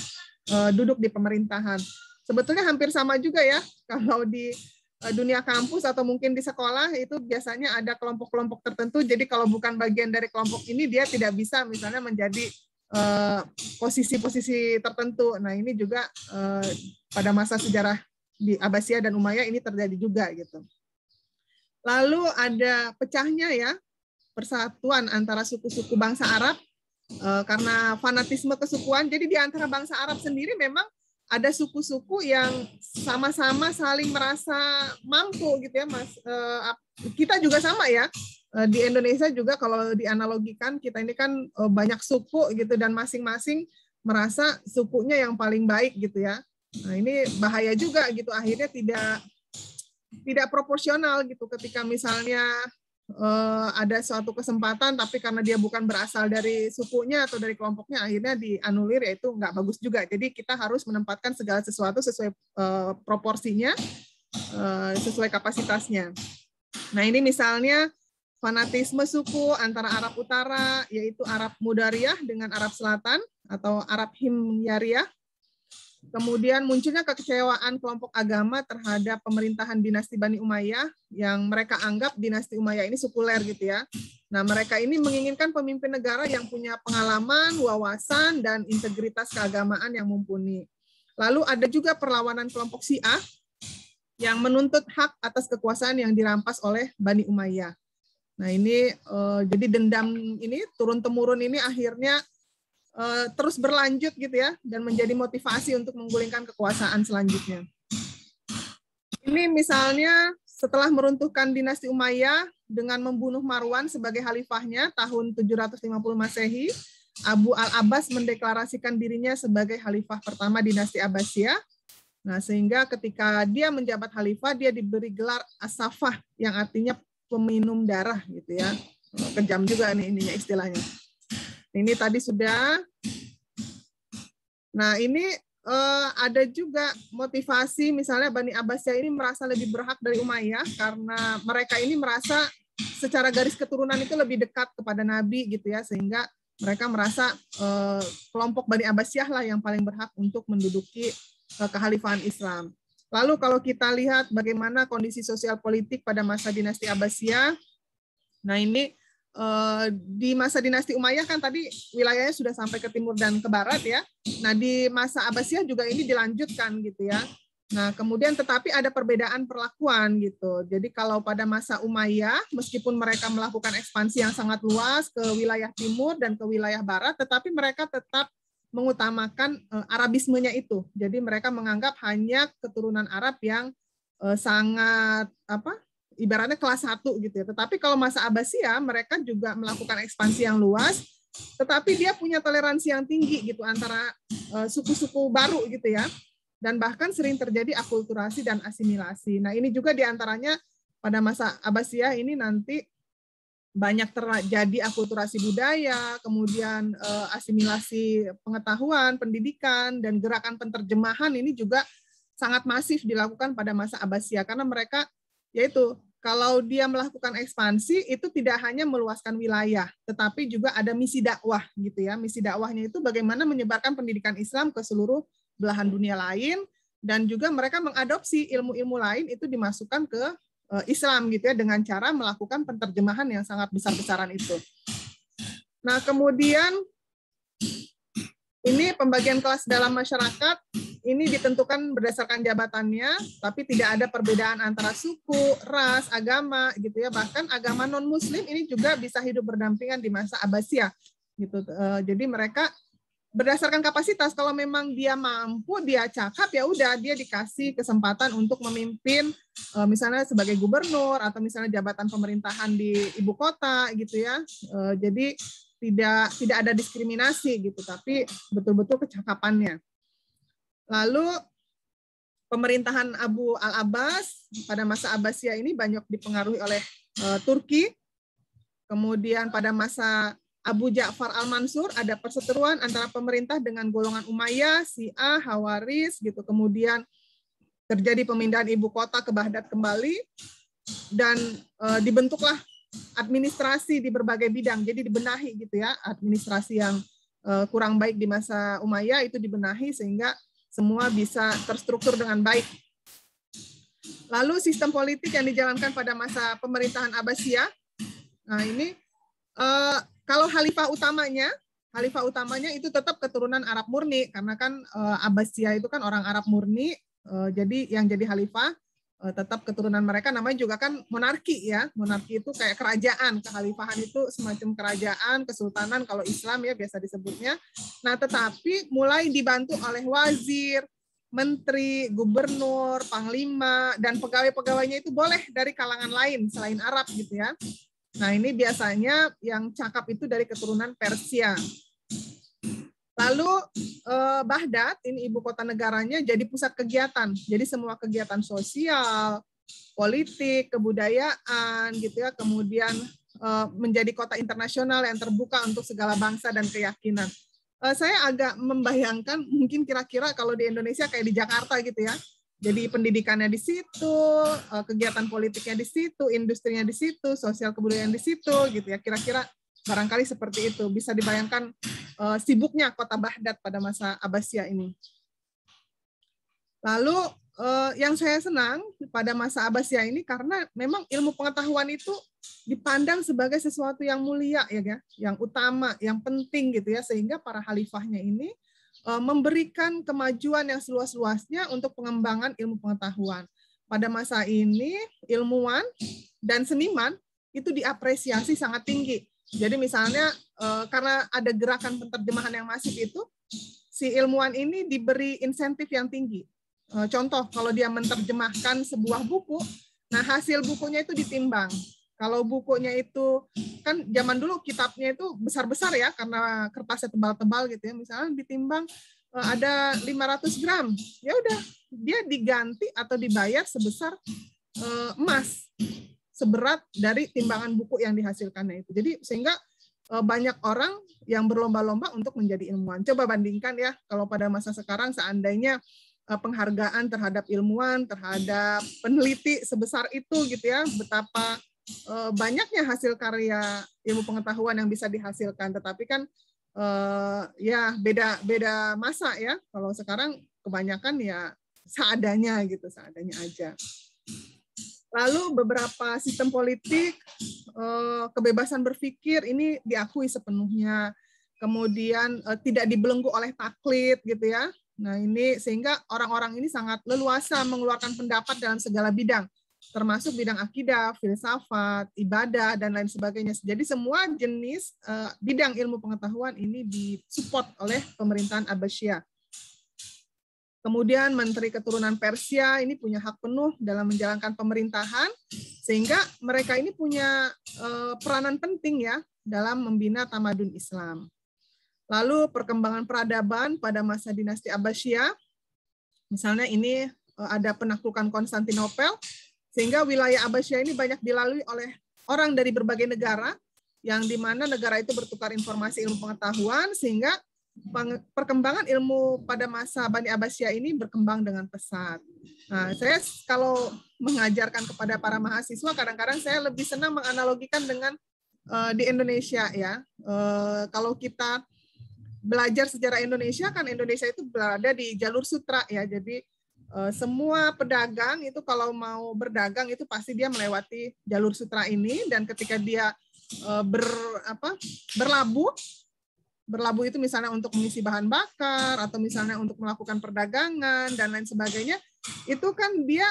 Speaker 1: eh, duduk di pemerintahan. Sebetulnya hampir sama juga ya kalau di Eh, dunia kampus atau mungkin di sekolah itu biasanya ada kelompok-kelompok tertentu. Jadi kalau bukan bagian dari kelompok ini dia tidak bisa misalnya menjadi eh, posisi-posisi tertentu. Nah ini juga eh, pada masa sejarah di Abbasiyah dan Umayyah ini terjadi juga gitu. Lalu ada pecahnya ya persatuan antara suku-suku bangsa Arab karena fanatisme kesukuan. Jadi di antara bangsa Arab sendiri memang ada suku-suku yang sama-sama saling merasa mampu gitu ya mas eh, kita juga sama ya eh, di Indonesia juga kalau dianalogikan kita ini kan eh, banyak suku gitu dan masing-masing merasa sukunya yang paling baik gitu ya nah ini bahaya juga gitu akhirnya tidak tidak proporsional gitu ketika misalnya uh, ada suatu kesempatan tapi karena dia bukan berasal dari sukunya atau dari kelompoknya akhirnya dianulir yaitu nggak bagus juga jadi kita harus menempatkan segala sesuatu sesuai uh, proporsinya uh, sesuai kapasitasnya nah ini misalnya fanatisme suku antara Arab Utara yaitu Arab Mudariyah dengan Arab Selatan atau Arab Himyariyah Kemudian munculnya kekecewaan kelompok agama terhadap pemerintahan dinasti Bani Umayyah yang mereka anggap dinasti Umayyah ini sekuler gitu ya. Nah, mereka ini menginginkan pemimpin negara yang punya pengalaman, wawasan, dan integritas keagamaan yang mumpuni. Lalu ada juga perlawanan kelompok Syiah yang menuntut hak atas kekuasaan yang dirampas oleh Bani Umayyah. Nah, ini eh, jadi dendam ini turun temurun ini akhirnya Eh, terus berlanjut gitu ya dan menjadi motivasi untuk menggulingkan kekuasaan selanjutnya. Ini misalnya setelah meruntuhkan dinasti Umayyah dengan membunuh Marwan sebagai khalifahnya tahun 750 Masehi, Abu Al-Abbas mendeklarasikan dirinya sebagai khalifah pertama dinasti Abbasiyah. Nah, sehingga ketika dia menjabat khalifah, dia diberi gelar Asafah yang artinya peminum darah gitu ya. Kejam juga nih ininya istilahnya. Ini tadi sudah. Nah, ini uh, ada juga motivasi misalnya Bani Abbasiyah ini merasa lebih berhak dari Umayyah karena mereka ini merasa secara garis keturunan itu lebih dekat kepada Nabi gitu ya sehingga mereka merasa uh, kelompok Bani Abbasiyah lah yang paling berhak untuk menduduki uh, eh, kekhalifahan Islam. Lalu kalau kita lihat bagaimana kondisi sosial politik pada masa dinasti Abbasiyah, nah ini Eh, di masa dinasti Umayyah kan tadi wilayahnya sudah sampai ke timur dan ke barat ya. Nah di masa Abbasiyah juga ini dilanjutkan gitu ya. Nah kemudian tetapi ada perbedaan perlakuan gitu. Jadi kalau pada masa Umayyah meskipun mereka melakukan ekspansi yang sangat luas ke wilayah timur dan ke wilayah barat, tetapi mereka tetap mengutamakan eh, Arabismenya itu. Jadi mereka menganggap hanya keturunan Arab yang eh, sangat apa ibaratnya kelas 1 gitu ya. Tetapi kalau masa abasia mereka juga melakukan ekspansi yang luas, tetapi dia punya toleransi yang tinggi gitu antara eh, suku-suku uh, baru gitu ya. Dan bahkan sering terjadi akulturasi dan asimilasi. Nah, ini juga diantaranya pada masa abasia ini nanti banyak terjadi akulturasi budaya, kemudian uh, asimilasi pengetahuan, pendidikan, dan gerakan penterjemahan ini juga sangat masif dilakukan pada masa Abasia karena mereka yaitu kalau dia melakukan ekspansi itu tidak hanya meluaskan wilayah, tetapi juga ada misi dakwah gitu ya. Misi dakwahnya itu bagaimana menyebarkan pendidikan Islam ke seluruh belahan dunia lain dan juga mereka mengadopsi ilmu-ilmu lain itu dimasukkan ke eh, Islam gitu ya dengan cara melakukan penterjemahan yang sangat besar-besaran itu. Nah, kemudian ini pembagian kelas dalam masyarakat ini ditentukan berdasarkan jabatannya, tapi tidak ada perbedaan antara suku, ras, agama, gitu ya. Bahkan agama non Muslim ini juga bisa hidup berdampingan di masa Abbasiyah, gitu. Eh, jadi mereka berdasarkan kapasitas. Kalau memang dia mampu, dia cakap, ya udah dia dikasih kesempatan untuk memimpin, eh, misalnya sebagai gubernur atau misalnya jabatan pemerintahan di ibu kota, gitu ya. Eh, jadi tidak tidak ada diskriminasi gitu tapi betul-betul kecakapannya Lalu pemerintahan Abu Al-Abbas pada masa Abbasiyah ini banyak dipengaruhi oleh uh, Turki. Kemudian pada masa Abu Ja'far Al-Mansur ada perseteruan antara pemerintah dengan golongan Umayyah, Syiah, Hawaris gitu. Kemudian terjadi pemindahan ibu kota ke Baghdad kembali dan e, dibentuklah administrasi di berbagai bidang. Jadi dibenahi gitu ya, administrasi yang e, kurang baik di masa Umayyah itu dibenahi sehingga semua bisa terstruktur dengan baik. Lalu sistem politik yang dijalankan pada masa pemerintahan Abbasiyah. Nah, ini eh, kalau khalifah utamanya, khalifah utamanya itu tetap keturunan Arab murni karena kan eh, Abbasiyah itu kan orang Arab murni, eh, jadi yang jadi khalifah Eh, tetap keturunan mereka namanya juga kan monarki ya. Monarki itu kayak kerajaan, kekhalifahan itu semacam kerajaan, kesultanan kalau Islam ya biasa disebutnya. Nah, tetapi mulai dibantu oleh wazir, menteri, gubernur, panglima dan pegawai-pegawainya itu boleh dari kalangan lain selain Arab gitu ya. Nah, ini biasanya yang cakap itu dari keturunan Persia. Lalu eh, Baghdad, ini ibu kota negaranya, jadi pusat kegiatan. Jadi semua kegiatan sosial, politik, kebudayaan, gitu ya. Kemudian eh, menjadi kota internasional yang terbuka untuk segala bangsa dan keyakinan. Eh, saya agak membayangkan mungkin kira-kira kalau di Indonesia kayak di Jakarta gitu ya. Jadi pendidikannya di situ, eh, kegiatan politiknya di situ, industrinya di situ, sosial kebudayaan di situ, gitu ya. Kira-kira barangkali seperti itu. Bisa dibayangkan uh, sibuknya kota Baghdad pada masa Abbasiyah ini. Lalu uh, yang saya senang pada masa Abbasiyah ini karena memang ilmu pengetahuan itu dipandang sebagai sesuatu yang mulia ya, ya yang utama, yang penting gitu ya sehingga para khalifahnya ini uh, memberikan kemajuan yang seluas-luasnya untuk pengembangan ilmu pengetahuan. Pada masa ini ilmuwan dan seniman itu diapresiasi sangat tinggi. Jadi misalnya Eh, karena ada gerakan penterjemahan yang masif itu, si ilmuwan ini diberi insentif yang tinggi. Eh, contoh, kalau dia menerjemahkan sebuah buku, nah hasil bukunya itu ditimbang. Kalau bukunya itu kan zaman dulu kitabnya itu besar-besar ya karena kertasnya tebal-tebal gitu ya. Misalnya ditimbang eh, ada 500 gram, ya udah dia diganti atau dibayar sebesar emas seberat dari timbangan buku yang dihasilkannya itu. Jadi sehingga Eh, banyak orang yang berlomba-lomba untuk menjadi ilmuwan. Coba bandingkan ya, kalau pada masa sekarang seandainya eh, penghargaan terhadap ilmuwan, terhadap peneliti sebesar itu gitu ya, betapa eh, banyaknya hasil karya ilmu pengetahuan yang bisa dihasilkan. Tetapi kan ya beda beda masa ya. Kalau sekarang kebanyakan ya seadanya gitu, seadanya aja. Lalu beberapa sistem politik, eh, kebebasan berpikir ini diakui sepenuhnya. Kemudian eh, tidak dibelenggu oleh taklit gitu ya. Nah ini sehingga orang-orang ini sangat leluasa mengeluarkan pendapat dalam segala bidang termasuk bidang akidah, filsafat, ibadah, dan lain sebagainya. Jadi semua jenis eh, bidang ilmu pengetahuan ini disupport oleh pemerintahan Abbasiyah. Kemudian menteri keturunan Persia ini punya hak penuh dalam menjalankan pemerintahan sehingga mereka ini punya eh, peranan penting ya dalam membina tamadun Islam. Lalu perkembangan peradaban pada masa dinasti Abbasiyah misalnya ini eh, ada penaklukan Konstantinopel sehingga wilayah Abbasiyah ini banyak dilalui oleh orang dari berbagai negara yang di mana negara itu bertukar informasi ilmu pengetahuan sehingga perkembangan ilmu pada masa Bani Abbasiyah ini berkembang dengan pesat. Nah, saya kalau mengajarkan kepada para mahasiswa kadang-kadang saya lebih senang menganalogikan dengan uh, di Indonesia ya. Uh, kalau kita belajar sejarah Indonesia kan Indonesia itu berada di jalur sutra ya. Jadi uh, semua pedagang itu kalau mau berdagang itu pasti dia melewati jalur sutra ini dan ketika dia ber apa berlabuh berlabuh itu misalnya untuk mengisi bahan bakar atau misalnya untuk melakukan perdagangan dan lain sebagainya itu kan dia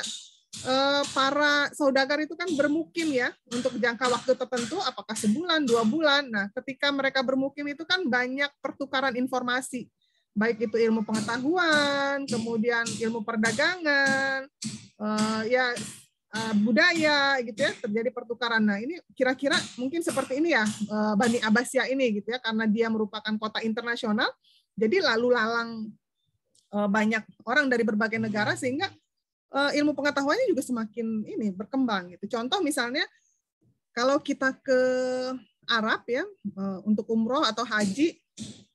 Speaker 1: eh, para saudagar itu kan bermukim ya untuk jangka waktu tertentu apakah sebulan dua bulan nah ketika mereka bermukim itu kan banyak pertukaran informasi baik itu ilmu pengetahuan kemudian ilmu perdagangan eh, ya Eh, budaya gitu ya terjadi pertukaran. Nah ini kira-kira mungkin seperti ini ya eh, Bani Abbasiyah ini gitu ya karena dia merupakan kota internasional jadi lalu lalang eh, banyak orang dari berbagai negara sehingga ilmu pengetahuannya juga semakin ini berkembang gitu. Contoh misalnya kalau kita ke Arab ya untuk umroh atau haji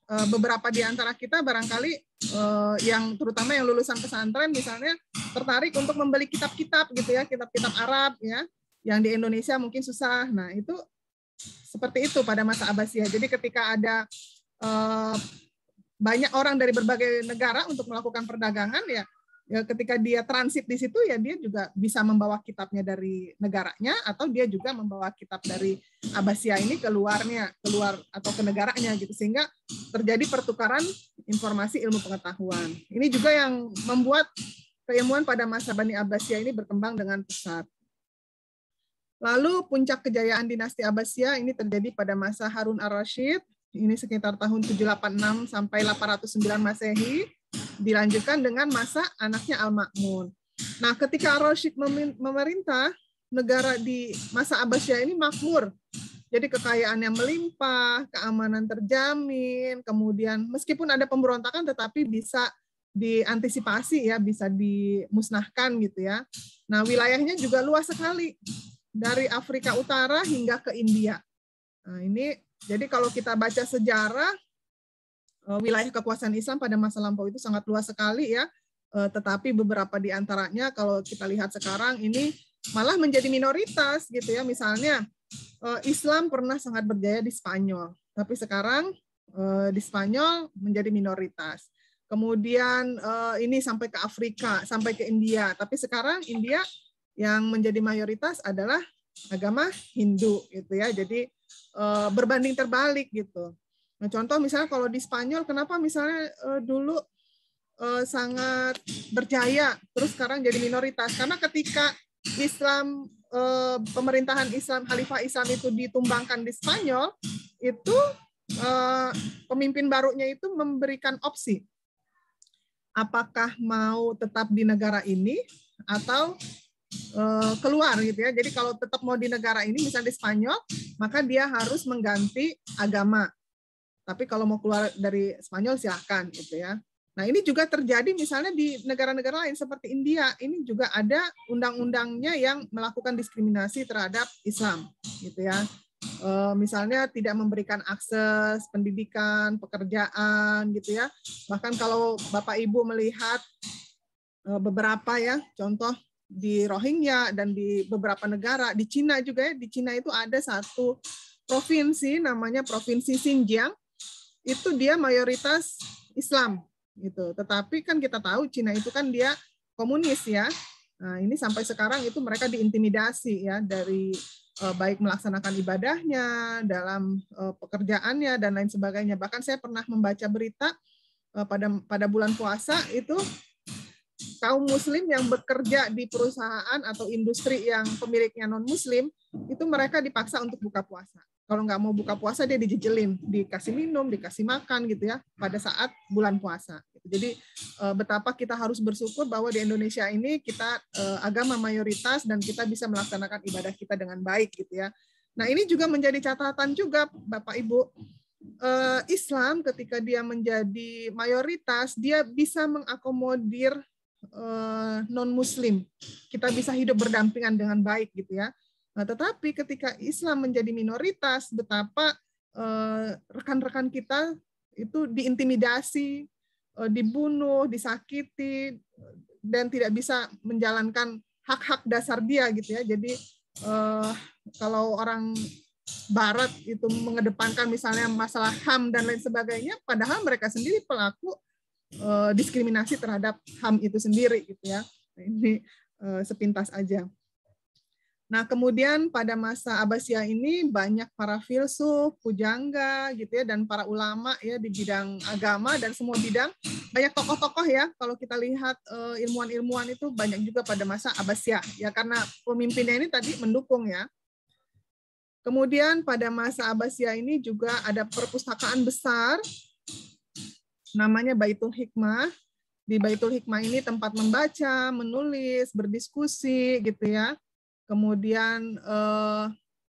Speaker 1: Eh, beberapa di antara kita barangkali uh, yang terutama yang lulusan pesantren misalnya tertarik untuk membeli kitab-kitab gitu ya, kitab-kitab Arab ya, yang di Indonesia mungkin susah. Nah, itu seperti itu pada masa Abbasiyah. Jadi ketika ada uh, banyak orang dari berbagai negara untuk melakukan perdagangan ya, ya ketika dia transit di situ ya dia juga bisa membawa kitabnya dari negaranya atau dia juga membawa kitab dari Abasia ini keluarnya keluar atau ke negaranya gitu sehingga terjadi pertukaran informasi ilmu pengetahuan ini juga yang membuat keilmuan pada masa Bani Abasia ini berkembang dengan pesat lalu puncak kejayaan dinasti Abasia ini terjadi pada masa Harun ar Rashid. ini sekitar tahun 786 sampai 809 Masehi Dilanjutkan dengan masa anaknya Al-Ma'mun. Nah, ketika Rashid memerintah, negara di masa Abbasiyah ini makmur. Jadi kekayaannya melimpah, keamanan terjamin, kemudian meskipun ada pemberontakan tetapi bisa diantisipasi ya, bisa dimusnahkan gitu ya. Nah, wilayahnya juga luas sekali. Dari Afrika Utara hingga ke India. Nah, ini jadi kalau kita baca sejarah Eh, wilayah kekuasaan Islam pada masa lampau itu sangat luas sekali ya. Eh, tetapi beberapa di antaranya kalau kita lihat sekarang ini malah menjadi minoritas gitu ya. Misalnya eh, Islam pernah sangat berjaya di Spanyol, tapi sekarang di Spanyol menjadi minoritas. Kemudian ini sampai ke Afrika, sampai ke India. Tapi sekarang India yang menjadi mayoritas adalah agama Hindu gitu ya. Jadi berbanding terbalik gitu. Nah, contoh misalnya kalau di Spanyol, kenapa misalnya uh, dulu uh, sangat berjaya, terus sekarang jadi minoritas? Karena ketika Islam uh, pemerintahan Islam Khalifah Islam itu ditumbangkan di Spanyol, itu uh, pemimpin barunya itu memberikan opsi, apakah mau tetap di negara ini atau keluar gitu ya. Jadi kalau tetap mau di negara ini, misalnya di Spanyol, maka dia harus mengganti agama tapi kalau mau keluar dari Spanyol silahkan gitu ya. Nah ini juga terjadi misalnya di negara-negara lain seperti India. Ini juga ada undang-undangnya yang melakukan diskriminasi terhadap Islam gitu ya. E, misalnya tidak memberikan akses pendidikan, pekerjaan gitu ya. Bahkan kalau Bapak Ibu melihat e, beberapa ya contoh di Rohingya dan di beberapa negara di Cina juga ya di Cina itu ada satu provinsi namanya provinsi Xinjiang itu dia mayoritas Islam gitu. Tetapi kan kita tahu Cina itu kan dia komunis ya. Nah, ini sampai sekarang itu mereka diintimidasi ya dari eh, baik melaksanakan ibadahnya, dalam eh, pekerjaannya dan lain sebagainya. Bahkan saya pernah membaca berita eh, pada pada bulan puasa itu kaum muslim yang bekerja di perusahaan atau industri yang pemiliknya non muslim itu mereka dipaksa untuk buka puasa kalau nggak mau buka puasa dia dijejelin, dikasih minum, dikasih makan gitu ya pada saat bulan puasa. Jadi eh, betapa kita harus bersyukur bahwa di Indonesia ini kita eh, agama mayoritas dan kita bisa melaksanakan ibadah kita dengan baik gitu ya. Nah ini juga menjadi catatan juga Bapak Ibu eh, Islam ketika dia menjadi mayoritas dia bisa mengakomodir non Muslim. Kita bisa hidup berdampingan dengan baik gitu ya Nah, tetapi ketika Islam menjadi minoritas, betapa eh, rekan-rekan uh, kita itu diintimidasi, uh, dibunuh, disakiti, dan tidak bisa menjalankan hak-hak dasar dia gitu ya. Jadi uh, kalau orang Barat itu mengedepankan misalnya masalah ham dan lain sebagainya, padahal mereka sendiri pelaku diskriminasi terhadap ham itu sendiri gitu ya. Nah, ini sepintas aja. Nah, kemudian pada masa Abbasiyah ini banyak para filsuf, pujangga gitu ya dan para ulama ya di bidang agama dan semua bidang banyak tokoh-tokoh ya. Kalau kita lihat eh, ilmuwan-ilmuwan itu banyak juga pada masa Abbasiyah ya karena pemimpinnya ini tadi mendukung ya. Kemudian pada masa Abbasiyah ini juga ada perpustakaan besar namanya Baitul Hikmah. Di Baitul Hikmah ini tempat membaca, menulis, berdiskusi gitu ya kemudian eh,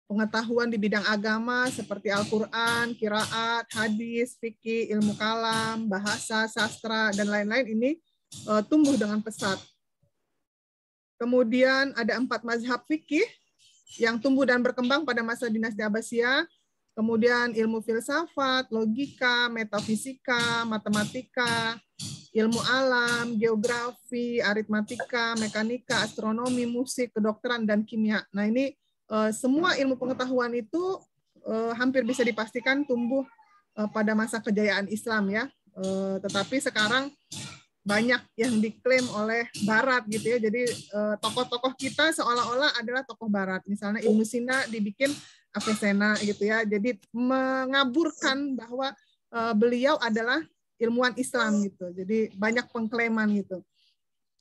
Speaker 1: pengetahuan di bidang agama seperti Al-Quran, kiraat, hadis, fikih, ilmu kalam, bahasa, sastra, dan lain-lain ini eh, tumbuh dengan pesat. Kemudian ada empat mazhab fikih yang tumbuh dan berkembang pada masa dinasti Abbasiyah, kemudian ilmu filsafat, logika, metafisika, matematika, ilmu alam, geografi, aritmatika, mekanika, astronomi, musik, kedokteran, dan kimia. Nah ini eh, semua ilmu pengetahuan itu eh, hampir bisa dipastikan tumbuh eh, pada masa kejayaan Islam ya. Tetapi sekarang banyak yang diklaim oleh Barat gitu ya. Jadi tokoh-tokoh kita seolah-olah adalah tokoh Barat. Misalnya ilmu Sina dibikin Avicenna gitu ya. Jadi mengaburkan bahwa uh, beliau adalah ilmuwan Islam gitu. Jadi banyak pengklaiman gitu.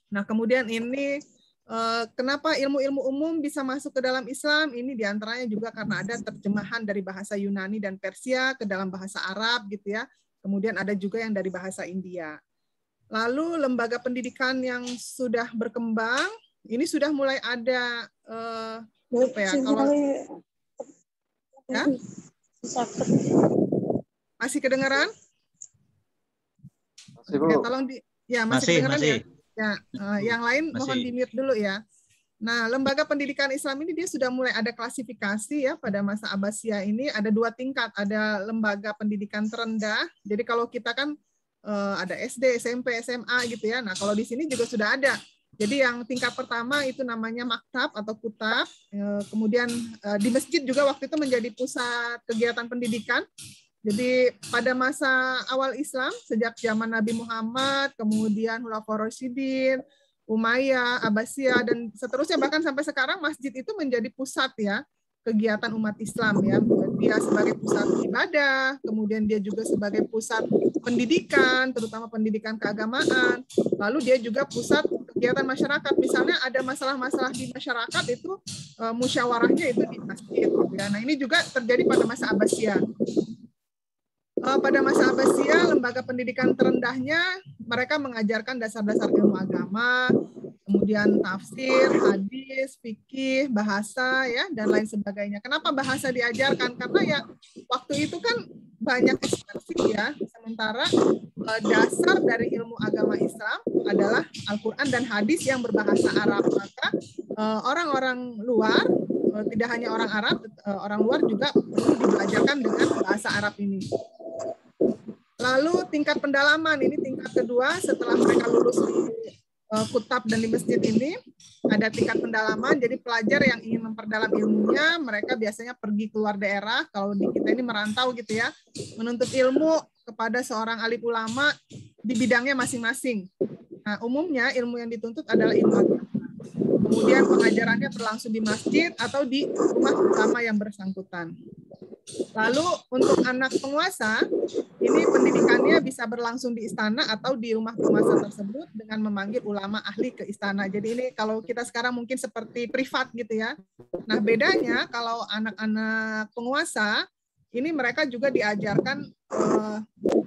Speaker 1: Nah, kemudian ini eh, kenapa ilmu-ilmu umum bisa masuk ke dalam Islam? Ini diantaranya juga karena ada terjemahan dari bahasa Yunani dan Persia ke dalam bahasa Arab gitu ya. Kemudian ada juga yang dari bahasa India. Lalu lembaga pendidikan yang sudah berkembang, ini sudah mulai ada eh, apa ya? Kalau Ya? Masih kedengaran?
Speaker 2: Masih, Bu. Ya, tolong
Speaker 1: di Ya, masih, masih kedengaran ya? masih. ya. Ya, uh, yang lain masih. mohon di-mute dulu ya. Nah, lembaga pendidikan Islam ini dia sudah mulai ada klasifikasi ya pada masa Abbasiyah ini ada dua tingkat, ada lembaga pendidikan terendah. Jadi kalau kita kan eh, ada SD, SMP, SMA gitu ya. Nah, kalau di sini juga sudah ada jadi yang tingkat pertama itu namanya maktab atau kutab. Eh, kemudian eh, di masjid juga waktu itu menjadi pusat kegiatan pendidikan. Jadi pada masa awal Islam, sejak zaman Nabi Muhammad, kemudian Khulafaur Rasidin, Umayyah, Abbasiyah, dan seterusnya. Bahkan sampai sekarang masjid itu menjadi pusat ya kegiatan umat Islam ya. Dia sebagai pusat ibadah, kemudian dia juga sebagai pusat pendidikan, terutama pendidikan keagamaan. Lalu dia juga pusat kegiatan masyarakat. Misalnya ada masalah-masalah di masyarakat itu eh, musyawarahnya itu di masjid. Gitu ya. Nah ini juga terjadi pada masa Abbasiyah. Eh, pada masa Abbasiyah, lembaga pendidikan terendahnya mereka mengajarkan dasar-dasar ilmu agama, kemudian tafsir, hadis, fikih, bahasa ya dan lain sebagainya. Kenapa bahasa diajarkan? Karena ya waktu itu kan banyak ekspansi ya. Sementara eh, dasar dari ilmu agama Islam adalah Al-Qur'an dan hadis yang berbahasa Arab. Maka eh, orang-orang luar eh, tidak hanya orang Arab, orang luar juga perlu dibelajarkan dengan bahasa Arab ini. Lalu tingkat pendalaman ini tingkat kedua setelah mereka lulus di Eh, Kutab dan di masjid ini ada tingkat pendalaman. Jadi pelajar yang ingin memperdalam ilmunya, mereka biasanya pergi keluar daerah. Kalau di kita ini merantau gitu ya, menuntut ilmu kepada seorang alim ulama di bidangnya masing-masing. Nah, umumnya ilmu yang dituntut adalah ilmu agama. Kemudian pengajarannya berlangsung di masjid atau di rumah utama yang bersangkutan. Lalu untuk anak penguasa, ini pendidikannya bisa berlangsung di istana atau di rumah penguasa tersebut dengan memanggil ulama ahli ke istana. Jadi ini kalau kita sekarang mungkin seperti privat gitu ya. Nah bedanya kalau anak-anak penguasa, ini mereka juga diajarkan eh,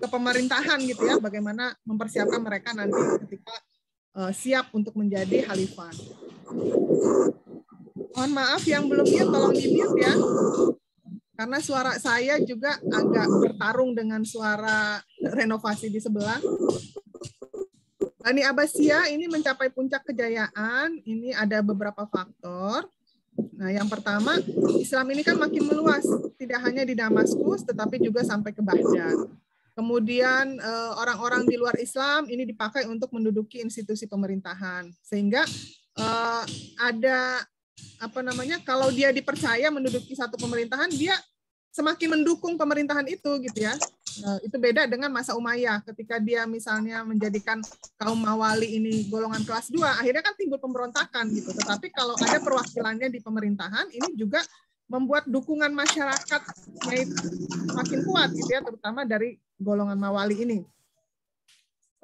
Speaker 1: ke pemerintahan gitu ya, bagaimana mempersiapkan mereka nanti ketika eh, siap untuk menjadi khalifah. Mohon maaf yang belum ya, tolong di ya karena suara saya juga agak bertarung dengan suara renovasi di sebelah. Ini Abasia ini mencapai puncak kejayaan, ini ada beberapa faktor. Nah, yang pertama, Islam ini kan makin meluas, tidak hanya di Damaskus tetapi juga sampai ke Baghdad. Kemudian eh, orang-orang di luar Islam ini dipakai untuk menduduki institusi pemerintahan sehingga eh, ada apa namanya kalau dia dipercaya menduduki satu pemerintahan dia semakin mendukung pemerintahan itu gitu ya eh, itu beda dengan masa Umayyah ketika dia misalnya menjadikan kaum mawali ini golongan kelas 2 akhirnya kan timbul pemberontakan gitu tetapi kalau ada perwakilannya di pemerintahan ini juga membuat dukungan masyarakat makin kuat gitu ya terutama dari golongan mawali ini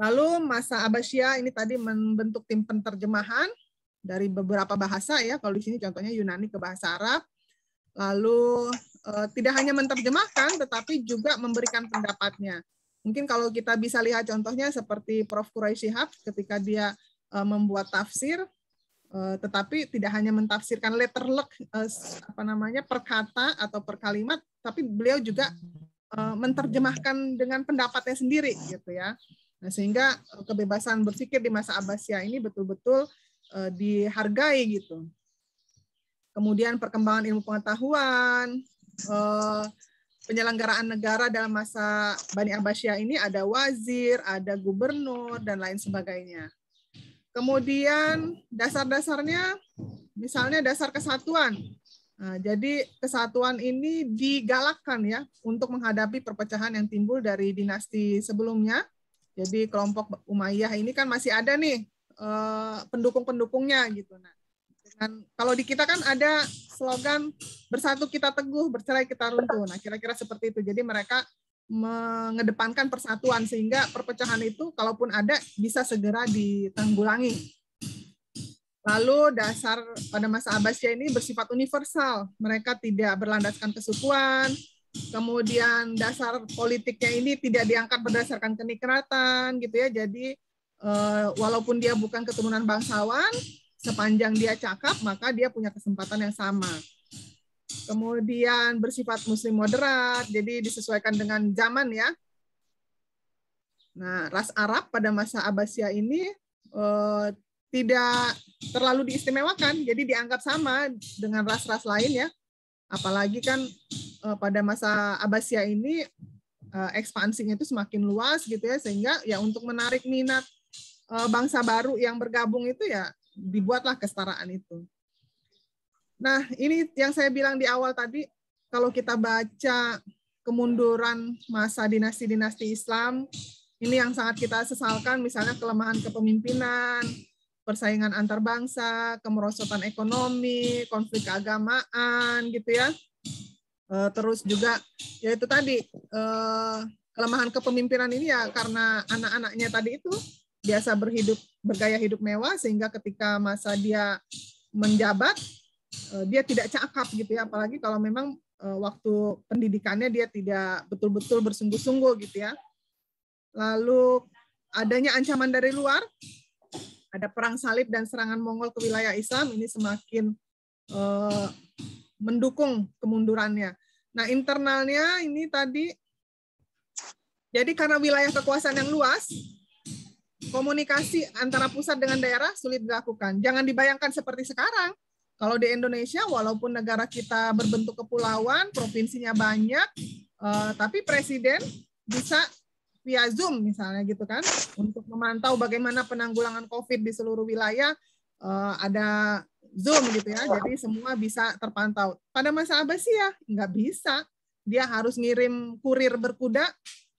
Speaker 1: lalu masa Abbasiyah ini tadi membentuk tim penterjemahan dari beberapa bahasa ya. Kalau di sini contohnya Yunani ke bahasa Arab. Lalu eh, tidak hanya menerjemahkan tetapi juga memberikan pendapatnya. Mungkin kalau kita bisa lihat contohnya seperti Prof. Quraisy ketika dia eh, membuat tafsir Uh, tetapi tidak hanya mentafsirkan letter uh, apa namanya perkata atau perkalimat tapi beliau juga uh, eh, menterjemahkan dengan pendapatnya sendiri gitu ya nah sehingga kebebasan berpikir di masa Abbasiyah ini betul-betul uh, dihargai gitu. Kemudian perkembangan ilmu pengetahuan, uh, penyelenggaraan negara dalam masa Bani Abbasiyah ini ada wazir, ada gubernur dan lain sebagainya. Kemudian dasar-dasarnya misalnya dasar kesatuan. Nah, jadi kesatuan ini digalakkan ya untuk menghadapi perpecahan yang timbul dari dinasti sebelumnya. Jadi kelompok Umayyah ini kan masih ada nih Eh, pendukung-pendukungnya gitu. Nah, dengan kalau di kita kan ada slogan bersatu kita teguh, bercerai kita runtuh. Nah, kira-kira seperti itu. Jadi mereka mengedepankan persatuan sehingga perpecahan itu kalaupun ada bisa segera ditanggulangi. Lalu dasar pada masa Abbasiyah ini bersifat universal. Mereka tidak berlandaskan kesukuan, kemudian dasar politiknya ini tidak diangkat berdasarkan kenikmatan gitu ya. Jadi Eh, walaupun dia bukan keturunan bangsawan, sepanjang dia cakap maka dia punya kesempatan yang sama. Kemudian bersifat muslim moderat, jadi disesuaikan dengan zaman ya. Nah, ras Arab pada masa Abbasiyah ini eh, tidak terlalu diistimewakan, jadi dianggap sama dengan ras-ras lain ya. Apalagi kan eh, pada masa Abbasiyah ini eh, ekspansinya itu semakin luas gitu ya, sehingga ya untuk menarik minat Eh, bangsa baru yang bergabung itu ya dibuatlah kesetaraan itu. Nah, ini yang saya bilang di awal tadi, kalau kita baca kemunduran masa dinasti-dinasti Islam, ini yang sangat kita sesalkan, misalnya kelemahan kepemimpinan, persaingan antar bangsa, kemerosotan ekonomi, konflik keagamaan, gitu ya. Eh, terus juga, yaitu tadi, eh, kelemahan kepemimpinan ini ya karena anak-anaknya tadi itu biasa berhidup bergaya hidup mewah sehingga ketika masa dia menjabat eh, dia tidak cakap gitu ya apalagi kalau memang eh, waktu pendidikannya dia tidak betul-betul bersungguh-sungguh gitu ya. Lalu adanya ancaman dari luar, ada perang salib dan serangan Mongol ke wilayah Islam ini semakin eh, mendukung kemundurannya. Nah, internalnya ini tadi jadi karena wilayah kekuasaan yang luas, komunikasi antara pusat dengan daerah sulit dilakukan. Jangan dibayangkan seperti sekarang. Kalau di Indonesia, walaupun negara kita berbentuk kepulauan, provinsinya banyak, eh, tapi presiden bisa via Zoom misalnya gitu kan, untuk memantau bagaimana penanggulangan COVID di seluruh wilayah, eh, ada Zoom gitu ya, jadi semua bisa terpantau. Pada masa ya? nggak bisa. Dia harus ngirim kurir berkuda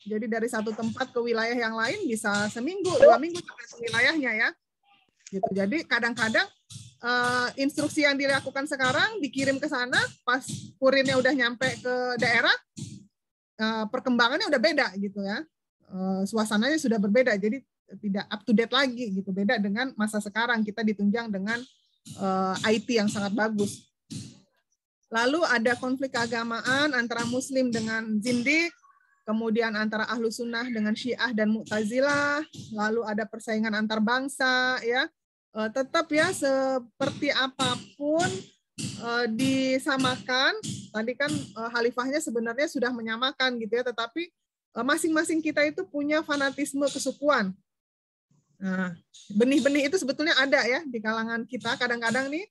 Speaker 1: jadi dari satu tempat ke wilayah yang lain bisa seminggu, dua minggu sampai wilayahnya ya. Gitu. Jadi kadang-kadang uh, instruksi yang dilakukan sekarang dikirim ke sana, pas kurirnya udah nyampe ke daerah, uh, perkembangannya udah beda gitu ya. Uh, suasananya sudah berbeda, jadi tidak up to date lagi gitu. Beda dengan masa sekarang kita ditunjang dengan uh, IT yang sangat bagus. Lalu ada konflik keagamaan antara Muslim dengan Zindik, kemudian antara ahlu sunnah dengan syiah dan mu'tazilah, lalu ada persaingan antar bangsa, ya eh, tetap ya seperti apapun eh, disamakan. Tadi kan eh, halifahnya sebenarnya sudah menyamakan gitu ya, tetapi masing-masing kita itu punya fanatisme kesukuan. Nah, benih-benih itu sebetulnya ada ya di kalangan kita. Kadang-kadang nih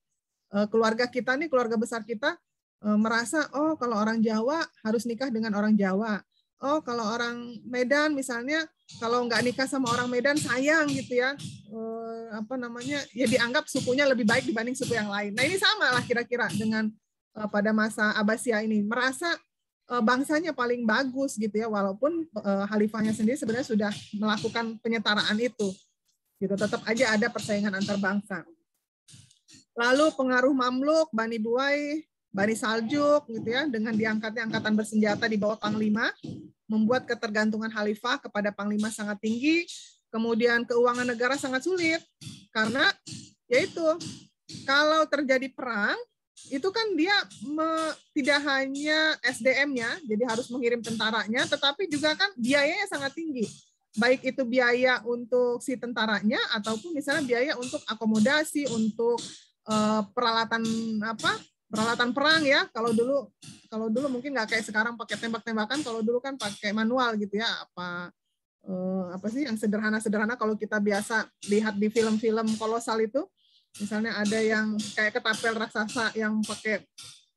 Speaker 1: keluarga kita nih, keluarga besar kita merasa oh kalau orang Jawa harus nikah dengan orang Jawa oh kalau orang Medan misalnya kalau nggak nikah sama orang Medan sayang gitu ya eh, apa namanya ya dianggap sukunya lebih baik dibanding suku yang lain nah ini sama lah kira-kira dengan eh, pada masa Abasia ini merasa eh, bangsanya paling bagus gitu ya walaupun eh, Halifahnya sendiri sebenarnya sudah melakukan penyetaraan itu gitu tetap aja ada persaingan antar bangsa lalu pengaruh Mamluk Bani Buai Bani Saljuk gitu ya dengan diangkatnya angkatan bersenjata di bawah panglima membuat ketergantungan Khalifah kepada panglima sangat tinggi kemudian keuangan negara sangat sulit karena yaitu kalau terjadi perang itu kan dia me, tidak hanya SDM-nya jadi harus mengirim tentaranya tetapi juga kan biayanya sangat tinggi baik itu biaya untuk si tentaranya ataupun misalnya biaya untuk akomodasi untuk uh, peralatan apa peralatan perang ya kalau dulu kalau dulu mungkin nggak kayak sekarang pakai tembak-tembakan kalau dulu kan pakai manual gitu ya apa eh, apa sih yang sederhana-sederhana kalau kita biasa lihat di film-film kolosal itu misalnya ada yang kayak ketapel raksasa yang pakai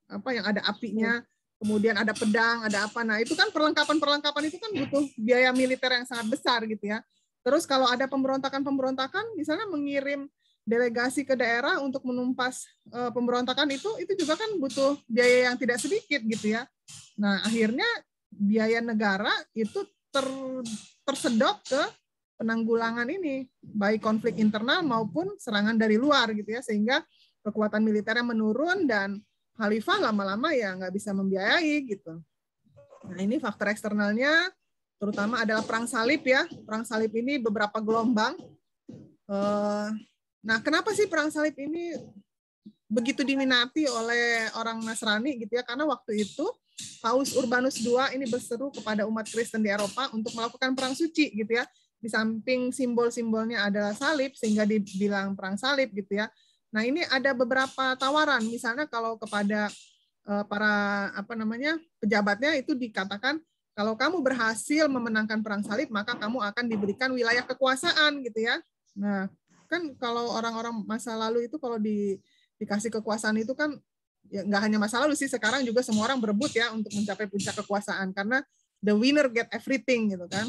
Speaker 1: apa yang ada apinya kemudian ada pedang ada apa nah itu kan perlengkapan-perlengkapan itu kan butuh biaya militer yang sangat besar gitu ya terus kalau ada pemberontakan-pemberontakan misalnya mengirim delegasi ke daerah untuk menumpas uh, pemberontakan itu itu juga kan butuh biaya yang tidak sedikit gitu ya. Nah, akhirnya biaya negara itu ter, tersedot ke penanggulangan ini baik konflik internal maupun serangan dari luar gitu ya sehingga kekuatan militernya menurun dan Khalifah lama-lama ya nggak bisa membiayai gitu. Nah ini faktor eksternalnya terutama adalah perang salib ya perang salib ini beberapa gelombang eh, Nah, kenapa sih perang salib ini begitu diminati oleh orang Nasrani gitu ya? Karena waktu itu Paus Urbanus II ini berseru kepada umat Kristen di Eropa untuk melakukan perang suci gitu ya. Di samping simbol-simbolnya adalah salib sehingga dibilang perang salib gitu ya. Nah, ini ada beberapa tawaran misalnya kalau kepada eh, para apa namanya pejabatnya itu dikatakan kalau kamu berhasil memenangkan perang salib maka kamu akan diberikan wilayah kekuasaan gitu ya. Nah, kan kalau orang-orang masa lalu itu kalau di dikasih kekuasaan itu kan ya nggak hanya masa lalu sih sekarang juga semua orang berebut ya untuk mencapai puncak kekuasaan karena the winner get everything gitu kan.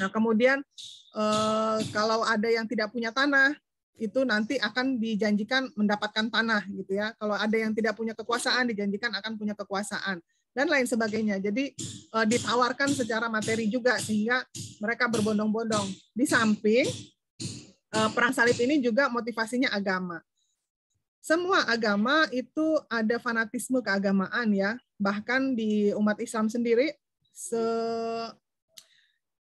Speaker 1: Nah kemudian eh, kalau ada yang tidak punya tanah itu nanti akan dijanjikan mendapatkan tanah gitu ya. Kalau ada yang tidak punya kekuasaan dijanjikan akan punya kekuasaan dan lain sebagainya. Jadi eh, ditawarkan secara materi juga sehingga mereka berbondong-bondong. Di samping Eh, perang salib ini juga motivasinya agama. Semua agama itu ada fanatisme keagamaan ya. Bahkan di umat Islam sendiri se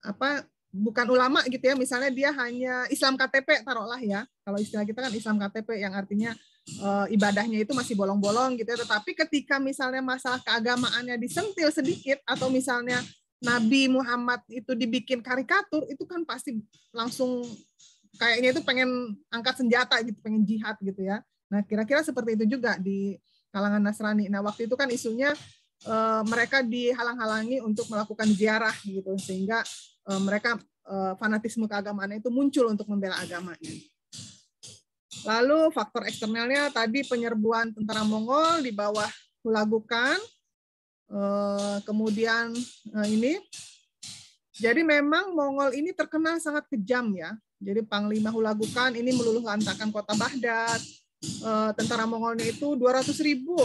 Speaker 1: apa bukan ulama gitu ya misalnya dia hanya Islam KTP taruhlah ya. Kalau istilah kita kan Islam KTP yang artinya e, ibadahnya itu masih bolong-bolong gitu ya. Tetapi ketika misalnya masalah keagamaannya disentil sedikit atau misalnya Nabi Muhammad itu dibikin karikatur itu kan pasti langsung kayaknya itu pengen angkat senjata gitu, pengen jihad gitu ya. Nah, kira-kira seperti itu juga di kalangan Nasrani. Nah, waktu itu kan isunya e, mereka dihalang-halangi untuk melakukan ziarah gitu sehingga e, mereka e, fanatisme keagamaan itu muncul untuk membela agamanya. Lalu faktor eksternalnya tadi penyerbuan tentara Mongol di bawah Hulagukan. Kemudian ini jadi memang Mongol ini terkenal sangat kejam ya. Jadi Panglima Hulagukan ini meluluh lantakan kota Baghdad. Eh, tentara Mongolnya itu 200 ribu.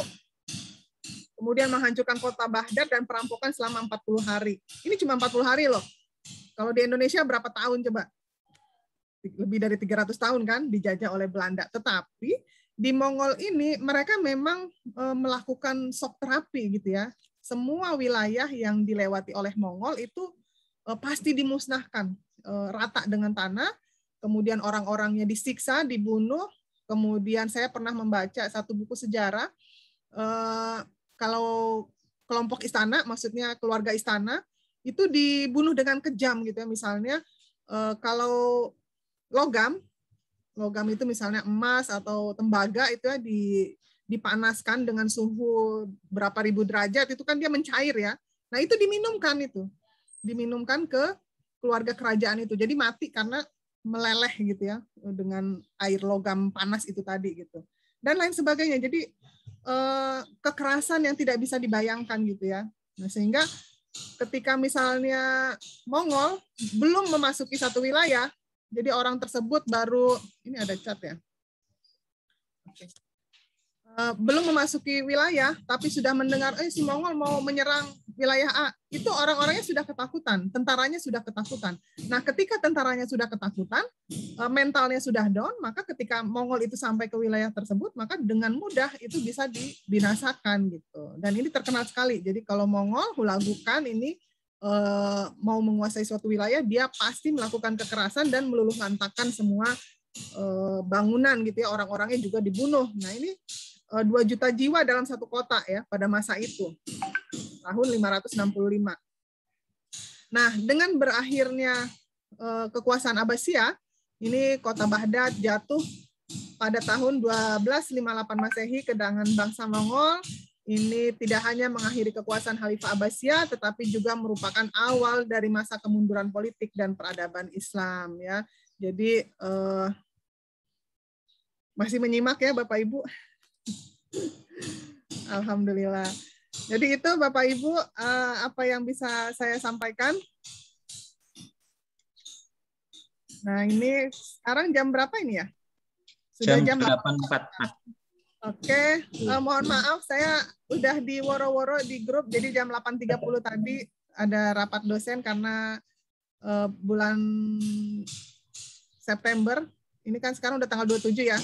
Speaker 1: Kemudian menghancurkan kota Baghdad dan perampokan selama 40 hari. Ini cuma 40 hari loh. Kalau di Indonesia berapa tahun coba? Lebih dari 300 tahun kan dijajah oleh Belanda. Tetapi di Mongol ini mereka memang eh, melakukan shock terapi gitu ya. Semua wilayah yang dilewati oleh Mongol itu eh, pasti dimusnahkan rata dengan tanah kemudian orang-orangnya disiksa, dibunuh. Kemudian saya pernah membaca satu buku sejarah, eh, kalau kelompok istana, maksudnya keluarga istana, itu dibunuh dengan kejam gitu ya. Misalnya eh, kalau logam, logam itu misalnya emas atau tembaga itu ya di dipanaskan dengan suhu berapa ribu derajat itu kan dia mencair ya. Nah, itu diminumkan itu. Diminumkan ke keluarga kerajaan itu. Jadi mati karena meleleh gitu ya dengan air logam panas itu tadi gitu dan lain sebagainya jadi eh, kekerasan yang tidak bisa dibayangkan gitu ya nah sehingga ketika misalnya Mongol belum memasuki satu wilayah jadi orang tersebut baru ini ada cat ya okay. Eh, belum memasuki wilayah tapi sudah mendengar eh si Mongol mau menyerang wilayah A itu orang-orangnya sudah ketakutan, tentaranya sudah ketakutan. Nah, ketika tentaranya sudah ketakutan, e, mentalnya sudah down, maka ketika Mongol itu sampai ke wilayah tersebut, maka dengan mudah itu bisa dibinasakan gitu. Dan ini terkenal sekali. Jadi kalau Mongol hulagukan ini e, mau menguasai suatu wilayah, dia pasti melakukan kekerasan dan meluluh lantakan semua e, bangunan gitu ya, orang-orangnya juga dibunuh. Nah, ini 2 eh, juta jiwa dalam satu kota ya pada masa itu tahun 565. Nah, dengan berakhirnya eh, kekuasaan Abbasiyah, ini kota Baghdad jatuh pada tahun 1258 Masehi ke tangan bangsa Mongol. Ini tidak hanya mengakhiri kekuasaan Khalifah Abbasiyah tetapi juga merupakan awal dari masa kemunduran politik dan peradaban Islam ya. Jadi eh, masih menyimak ya Bapak Ibu. Alhamdulillah. Jadi itu Bapak Ibu eh, apa yang bisa saya sampaikan. Nah ini sekarang jam berapa ini ya?
Speaker 2: Sudah jam, jam
Speaker 1: 8.44. Oke, okay. uh, eh, mohon maaf saya udah di woro-woro di grup jadi jam 8.30 tadi ada rapat dosen karena uh, bulan September. Ini kan sekarang udah tanggal 27 ya.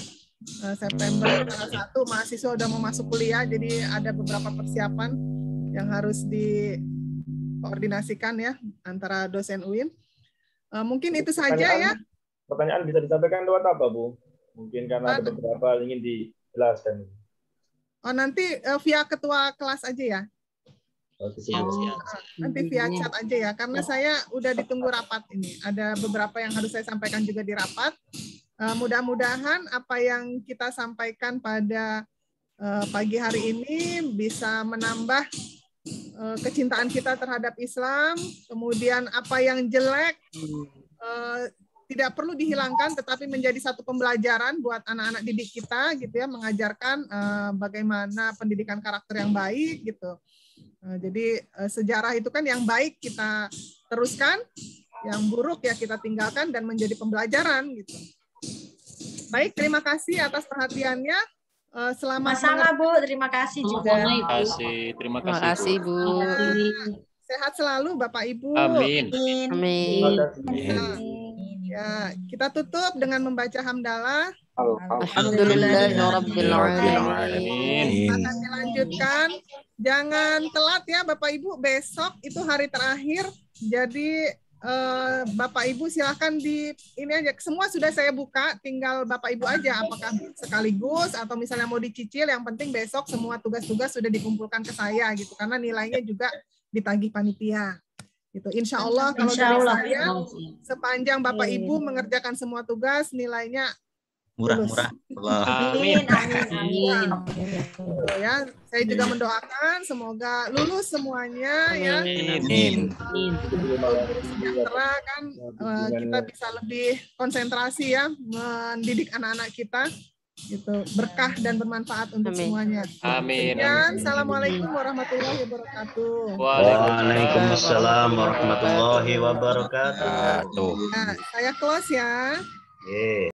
Speaker 1: Eh, September hmm. tanggal satu mahasiswa udah mau masuk kuliah jadi ada beberapa persiapan yang harus dikoordinasikan ya antara dosen UIN. Eh, mungkin itu saja ya. pertanyaan, ya. Pertanyaan bisa disampaikan lewat apa Bu? Mungkin karena ada beberapa yang ingin dijelaskan. Oh nanti eh, via ketua kelas aja ya. Oh, nanti via chat aja ya karena oh. saya udah ditunggu rapat ini. Ada beberapa yang harus saya sampaikan juga di rapat. Eh, mudah-mudahan apa yang kita sampaikan pada eh, pagi hari ini bisa menambah eh, kecintaan kita terhadap Islam. Kemudian apa yang jelek tidak perlu dihilangkan, tetapi menjadi satu pembelajaran buat anak-anak didik kita, gitu ya, mengajarkan bagaimana pendidikan karakter yang baik, gitu. Jadi sejarah itu kan yang baik kita teruskan, yang buruk ya kita tinggalkan dan menjadi pembelajaran, gitu. Baik, terima kasih atas perhatiannya. Eh, selamat Masalah, Bu. Terima kasih juga. Terima kasih. Terima kasih, terima kasih Bu. sehat selalu Bapak Ibu. Amin. Amin. Amin. Amin. ya, kita tutup dengan membaca hamdalah. Alhamdulillahirrahmanirrahim. Ya akan lanjutkan. Jangan telat ya Bapak Ibu, besok itu hari terakhir. Jadi Eh, Bapak Ibu silahkan di ini aja semua sudah saya buka tinggal Bapak Ibu aja apakah sekaligus atau misalnya mau dicicil yang penting besok semua tugas-tugas sudah dikumpulkan ke saya gitu karena nilainya juga ditagih panitia gitu Insya Allah kalau Insya Allah. saya sepanjang Bapak Ibu mengerjakan semua tugas nilainya murah-murah. Amin. Amin. Amin. Gitu ya, saya juga mendoakan semoga lulus semuanya ya. Amin. Sejahtera kan eh, kita bisa lebih konsentrasi ya mendidik anak-anak kita gitu berkah dan bermanfaat untuk Amin. semuanya. Amin. Dan assalamualaikum warahmatullahi wabarakatuh. Waalaikumsalam warahmatullahi wabarakatuh. Nah, saya close ya. Yeah.